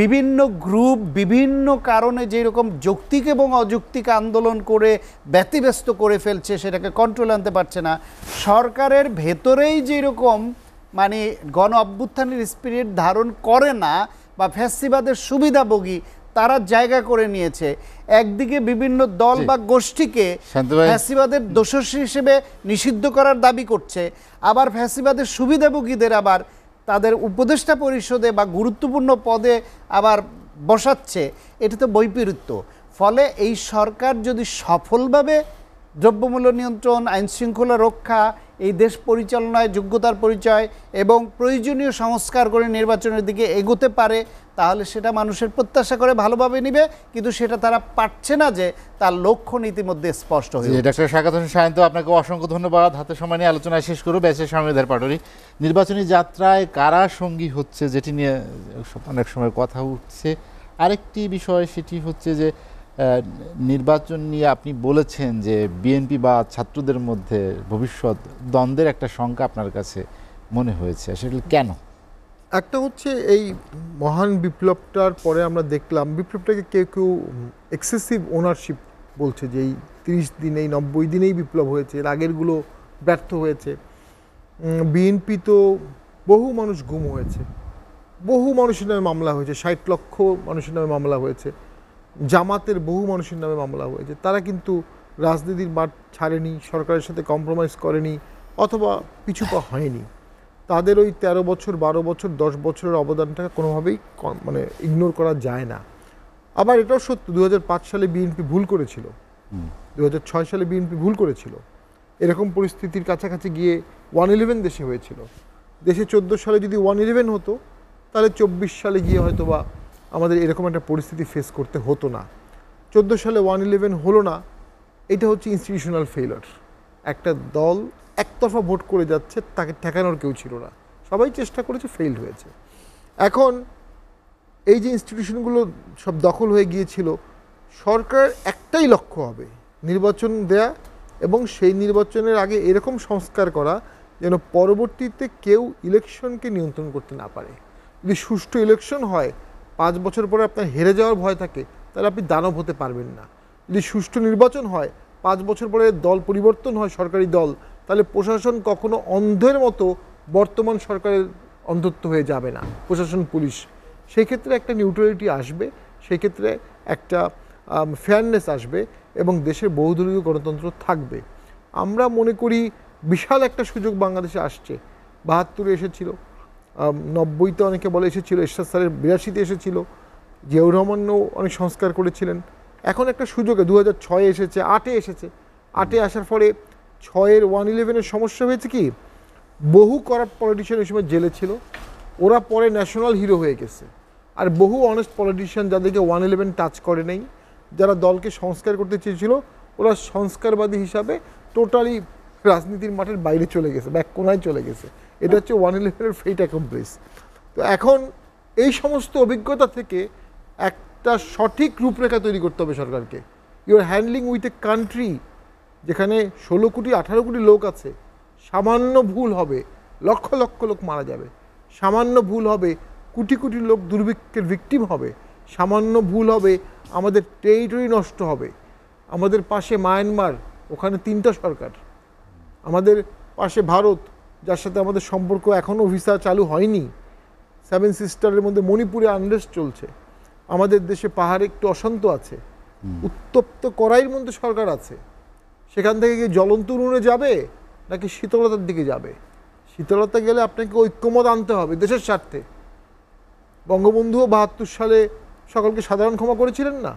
বিভিন্ন গ্রুপ বিভিন্ন কারণে যেরকম যৌক্তিক এবং অযৌক্তিক আন্দোলন করে ব্যতিব্যস্ত করে ফেলছে সেটাকে কন্ট্রোল আনতে পারছে না সরকারের ভেতরেই যেরকম মানে গণ অভ্যুত্থানের স্পিরিট ধারণ করে না বা ফ্যাসিবাদের সুবিধাভোগী তারা জায়গা করে নিয়েছে একদিকে বিভিন্ন দল বা গোষ্ঠীকে ফ্যাসিবাদের দোষী হিসেবে নিষিদ্ধ করার দাবি করছে আবার ফ্যাসিবাদের সুবিধাভোগীদের আবার তাদের উপদেষ্টা পরিষদে বা গুরুত্বপূর্ণ পদে আবার বসাচ্ছে এটা তো বৈপরীত্য ফলে এই সরকার যদি সফলভাবে দ্রব্যমূল্য নিয়ন্ত্রণ আইনশৃঙ্খলা রক্ষা এই দেশ পরিচালনায় যোগ্যতার পরিচয় এবং প্রয়োজনীয় সংস্কার করে নির্বাচনের দিকে এগোতে পারে তাহলে সেটা মানুষের প্রত্যাশা করে ভালোভাবে নিবে কিন্তু সেটা তারা পারছে না যে তার লক্ষণ ইতিমধ্যে স্পষ্ট হয়েছে ডাক্তার স্বাগত সায়ন্ত আপনাকে অসংখ্য ধন্যবাদ হাতে সময় নিয়ে আলোচনা শেষ করব ব্যাচের স্বামীধার পাটরি নির্বাচনী যাত্রায় কারা সঙ্গী হচ্ছে যেটি নিয়ে অনেক সময় কথা উঠছে আরেকটি বিষয় সেটি হচ্ছে যে নির্বাচন নিয়ে আপনি বলেছেন যে বিএনপি বা ছাত্রদের মধ্যে ভবিষ্যৎ দ্বন্দ্বের একটা শঙ্কা আপনার কাছে মনে হয়েছে সেটা কেন একটা হচ্ছে এই মহান বিপ্লবটার পরে আমরা দেখলাম বিপ্লবটাকে কেউ কেউ এক্সেসিভ ওনারশিপ বলছে যে এই তিরিশ দিনেই নব্বই দিনেই বিপ্লব হয়েছে এর আগেরগুলো ব্যর্থ হয়েছে বিএনপি তো বহু মানুষ গুম হয়েছে বহু মানুষের নামে মামলা হয়েছে ষাট লক্ষ মানুষের নামে মামলা হয়েছে জামাতের বহু মানুষের নামে মামলা হয়েছে তারা কিন্তু রাজনীতির মাঠ ছাড়েনি সরকারের সাথে কম্প্রোমাইজ করেনি অথবা পিছুপা হয়নি তাদের ওই ১৩ বছর ১২ বছর ১০ বছরের অবদানটা কোনোভাবেই মানে ইগনোর করা যায় না আবার এটাও সত্য দু সালে বিএনপি ভুল করেছিল দু সালে বিএনপি ভুল করেছিল এরকম পরিস্থিতির কাছাকাছি গিয়ে ওয়ান ইলেভেন দেশে হয়েছিল দেশে চোদ্দো সালে যদি ওয়ান ইলেভেন হতো তাহলে চব্বিশ সালে গিয়ে হয়তো বা আমাদের এরকম একটা পরিস্থিতি ফেস করতে হতো না চোদ্দো সালে ওয়ান ইলেভেন হলো না এটা হচ্ছে ইনস্টিটিউশনাল ফেইলার একটা দল একতরফা ভোট করে যাচ্ছে তাকে ঠেকানোর কেউ ছিল না সবাই চেষ্টা করেছে ফেইল হয়েছে এখন এই যে ইনস্টিটিউশনগুলো সব দখল হয়ে গিয়েছিল সরকার একটাই লক্ষ্য হবে নির্বাচন দেয়া এবং সেই নির্বাচনের আগে এরকম সংস্কার করা যেন পরবর্তীতে কেউ ইলেকশনকে নিয়ন্ত্রণ করতে না পারে যদি সুষ্ঠু ইলেকশন হয় পাঁচ বছর পরে আপনার হেরে যাওয়ার ভয় থাকে তাহলে আপনি দানব হতে পারবেন না যদি সুষ্ঠু নির্বাচন হয় পাঁচ বছর পরে দল পরিবর্তন হয় সরকারি দল তাহলে প্রশাসন কখনো অন্ধের মতো বর্তমান সরকারের অন্ধত্ব হয়ে যাবে না প্রশাসন পুলিশ সেই ক্ষেত্রে একটা নিউট্রালিটি আসবে সেই ক্ষেত্রে একটা ফেয়ারনেস আসবে এবং দেশের বহুদলীয় গণতন্ত্র থাকবে আমরা মনে করি বিশাল একটা সুযোগ বাংলাদেশে আসছে বাহাত্তরে এসেছিল নব্বইতে অনেকে বলে এসেছিলো এরশাদ স্যারের বিরাশিতে এসেছিলো জিয়াউর রহমানও অনেক সংস্কার করেছিলেন এখন একটা সুযোগে দু হাজার ছয়ে এসেছে আটে এসেছে আটে আসার ফলে ছয়ের ওয়ান ইলেভেনের সমস্যা হয়েছে কি বহু করাপ্ট পলিটিশিয়ান এই সময় জেলে ছিল ওরা পরে ন্যাশনাল হিরো হয়ে গেছে আর বহু অনেস্ট পলিটিশিয়ান যাদেরকে ওয়ান ইলেভেন টাচ করে নাই যারা দলকে সংস্কার করতে চেয়েছিল ওরা সংস্কারবাদী হিসাবে টোটালি রাজনীতির মাঠের বাইরে চলে গেছে ব্যাক কোনায় চলে গেছে এটা হচ্ছে ওয়ান ইলেভেনের ফেট অ্যাকমপ্লিস তো এখন এই সমস্ত অভিজ্ঞতা থেকে একটা সঠিক রূপরেখা তৈরি করতে হবে সরকারকে your handling with a country যেখানে ষোলো কোটি আঠারো কোটি লোক আছে সামান্য ভুল হবে লক্ষ লক্ষ লোক মারা যাবে সামান্য ভুল হবে কোটি কোটি লোক দুর্ভিক্ষের ভিকটিম হবে সামান্য ভুল হবে আমাদের টেরিটরি নষ্ট হবে আমাদের পাশে মায়ানমার ওখানে তিনটা সরকার আমাদের পাশে ভারত যার সাথে আমাদের সম্পর্ক এখনও ভিসা চালু হয়নি সেভেন সিস্টারের মধ্যে মণিপুরে আন্ডারেস্ট চলছে আমাদের দেশে পাহাড়ে একটু অশান্ত আছে উত্তপ্ত করাইয়ের মধ্যে সরকার আছে সেখান থেকে কি জ্বলন্ত উনুনে যাবে নাকি শীতলতার দিকে যাবে শীতলতা গেলে আপনাকে ঐক্যমত আনতে হবে দেশের স্বার্থে বঙ্গবন্ধুও বাহাত্তর সালে সকলকে সাধারণ ক্ষমা করেছিলেন না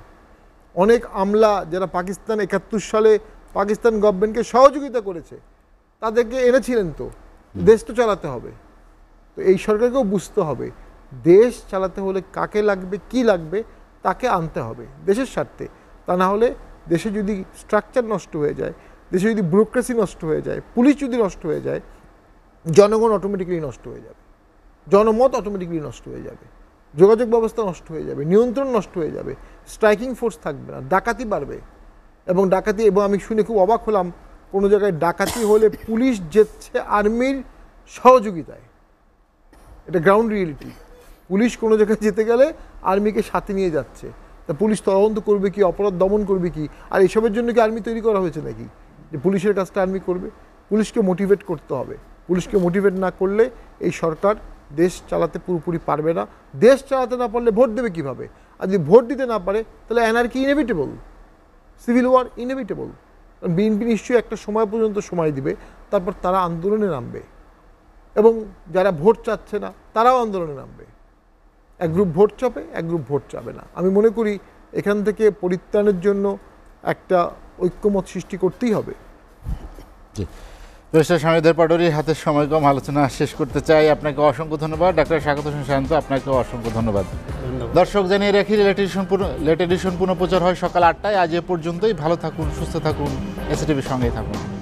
অনেক আমলা যারা পাকিস্তান একাত্তর সালে পাকিস্তান গভর্নমেন্টকে সহযোগিতা করেছে তাদেরকে এনেছিলেন তো দেশ তো চালাতে হবে তো এই সরকারকেও বুঝতে হবে দেশ চালাতে হলে কাকে লাগবে কি লাগবে তাকে আনতে হবে দেশের স্বার্থে তা না হলে দেশে যদি স্ট্রাকচার নষ্ট হয়ে যায় দেশে যদি ব্যুরোক্রেসি নষ্ট হয়ে যায় পুলিশ যদি নষ্ট হয়ে যায় জনগণ অটোমেটিক্যালি নষ্ট হয়ে যাবে জনমত অটোমেটিক্যালি নষ্ট হয়ে যাবে যোগাযোগ ব্যবস্থা নষ্ট হয়ে যাবে নিয়ন্ত্রণ নষ্ট হয়ে যাবে স্ট্রাইকিং ফোর্স থাকবে না ডাকাতি বাড়বে এবং ডাকাতি এবং আমি শুনে খুব অবাক হলাম কোনো জায়গায় ডাকাতি হলে পুলিশ যেচ্ছে আর্মির সহযোগিতায় এটা গ্রাউন্ড রিয়েলিটি পুলিশ কোনো জায়গায় যেতে গেলে আর্মিকে সাথে নিয়ে যাচ্ছে তা পুলিশ তদন্ত করবে কি অপরাধ দমন করবে কি আর এসবের জন্য কি আর্মি তৈরি করা হয়েছে নাকি যে পুলিশের কাজটা আর্মি করবে পুলিশকে মোটিভেট করতে হবে পুলিশকে মোটিভেট না করলে এই সরকার দেশ চালাতে পুরোপুরি পারবে না দেশ চালাতে না পারলে ভোট দেবে কিভাবে আর যদি ভোট দিতে না পারে তাহলে কি inevitable civil war inevitable BNP নিশ্চয়ই একটা সময় পর্যন্ত সময় দিবে তারপর তারা আন্দোলনে নামবে এবং যারা ভোট চাচ্ছে না তারাও আন্দোলনে নামবে এক গ্রুপ ভোট চাপে এক গ্রুপ ভোট চাবে না আমি মনে করি এখান থেকে পরিত্রাণের জন্য একটা ঐক্যমত সৃষ্টি করতেই হবে দর্শক স্বামীদের পাটরি হাতে সময় কম আলোচনা শেষ করতে চাই আপনাকে অসংখ্য ধন্যবাদ ডাক্তার স্বাগত হোসেন আপনাকে অসংখ্য ধন্যবাদ দর্শক জানিয়ে রাখি লেট এডিশন লেট এডিশন পুনঃপ্রচার হয় সকাল আটটায় আজ এ পর্যন্তই ভালো থাকুন সুস্থ থাকুন এসএটিভির সঙ্গেই থাকুন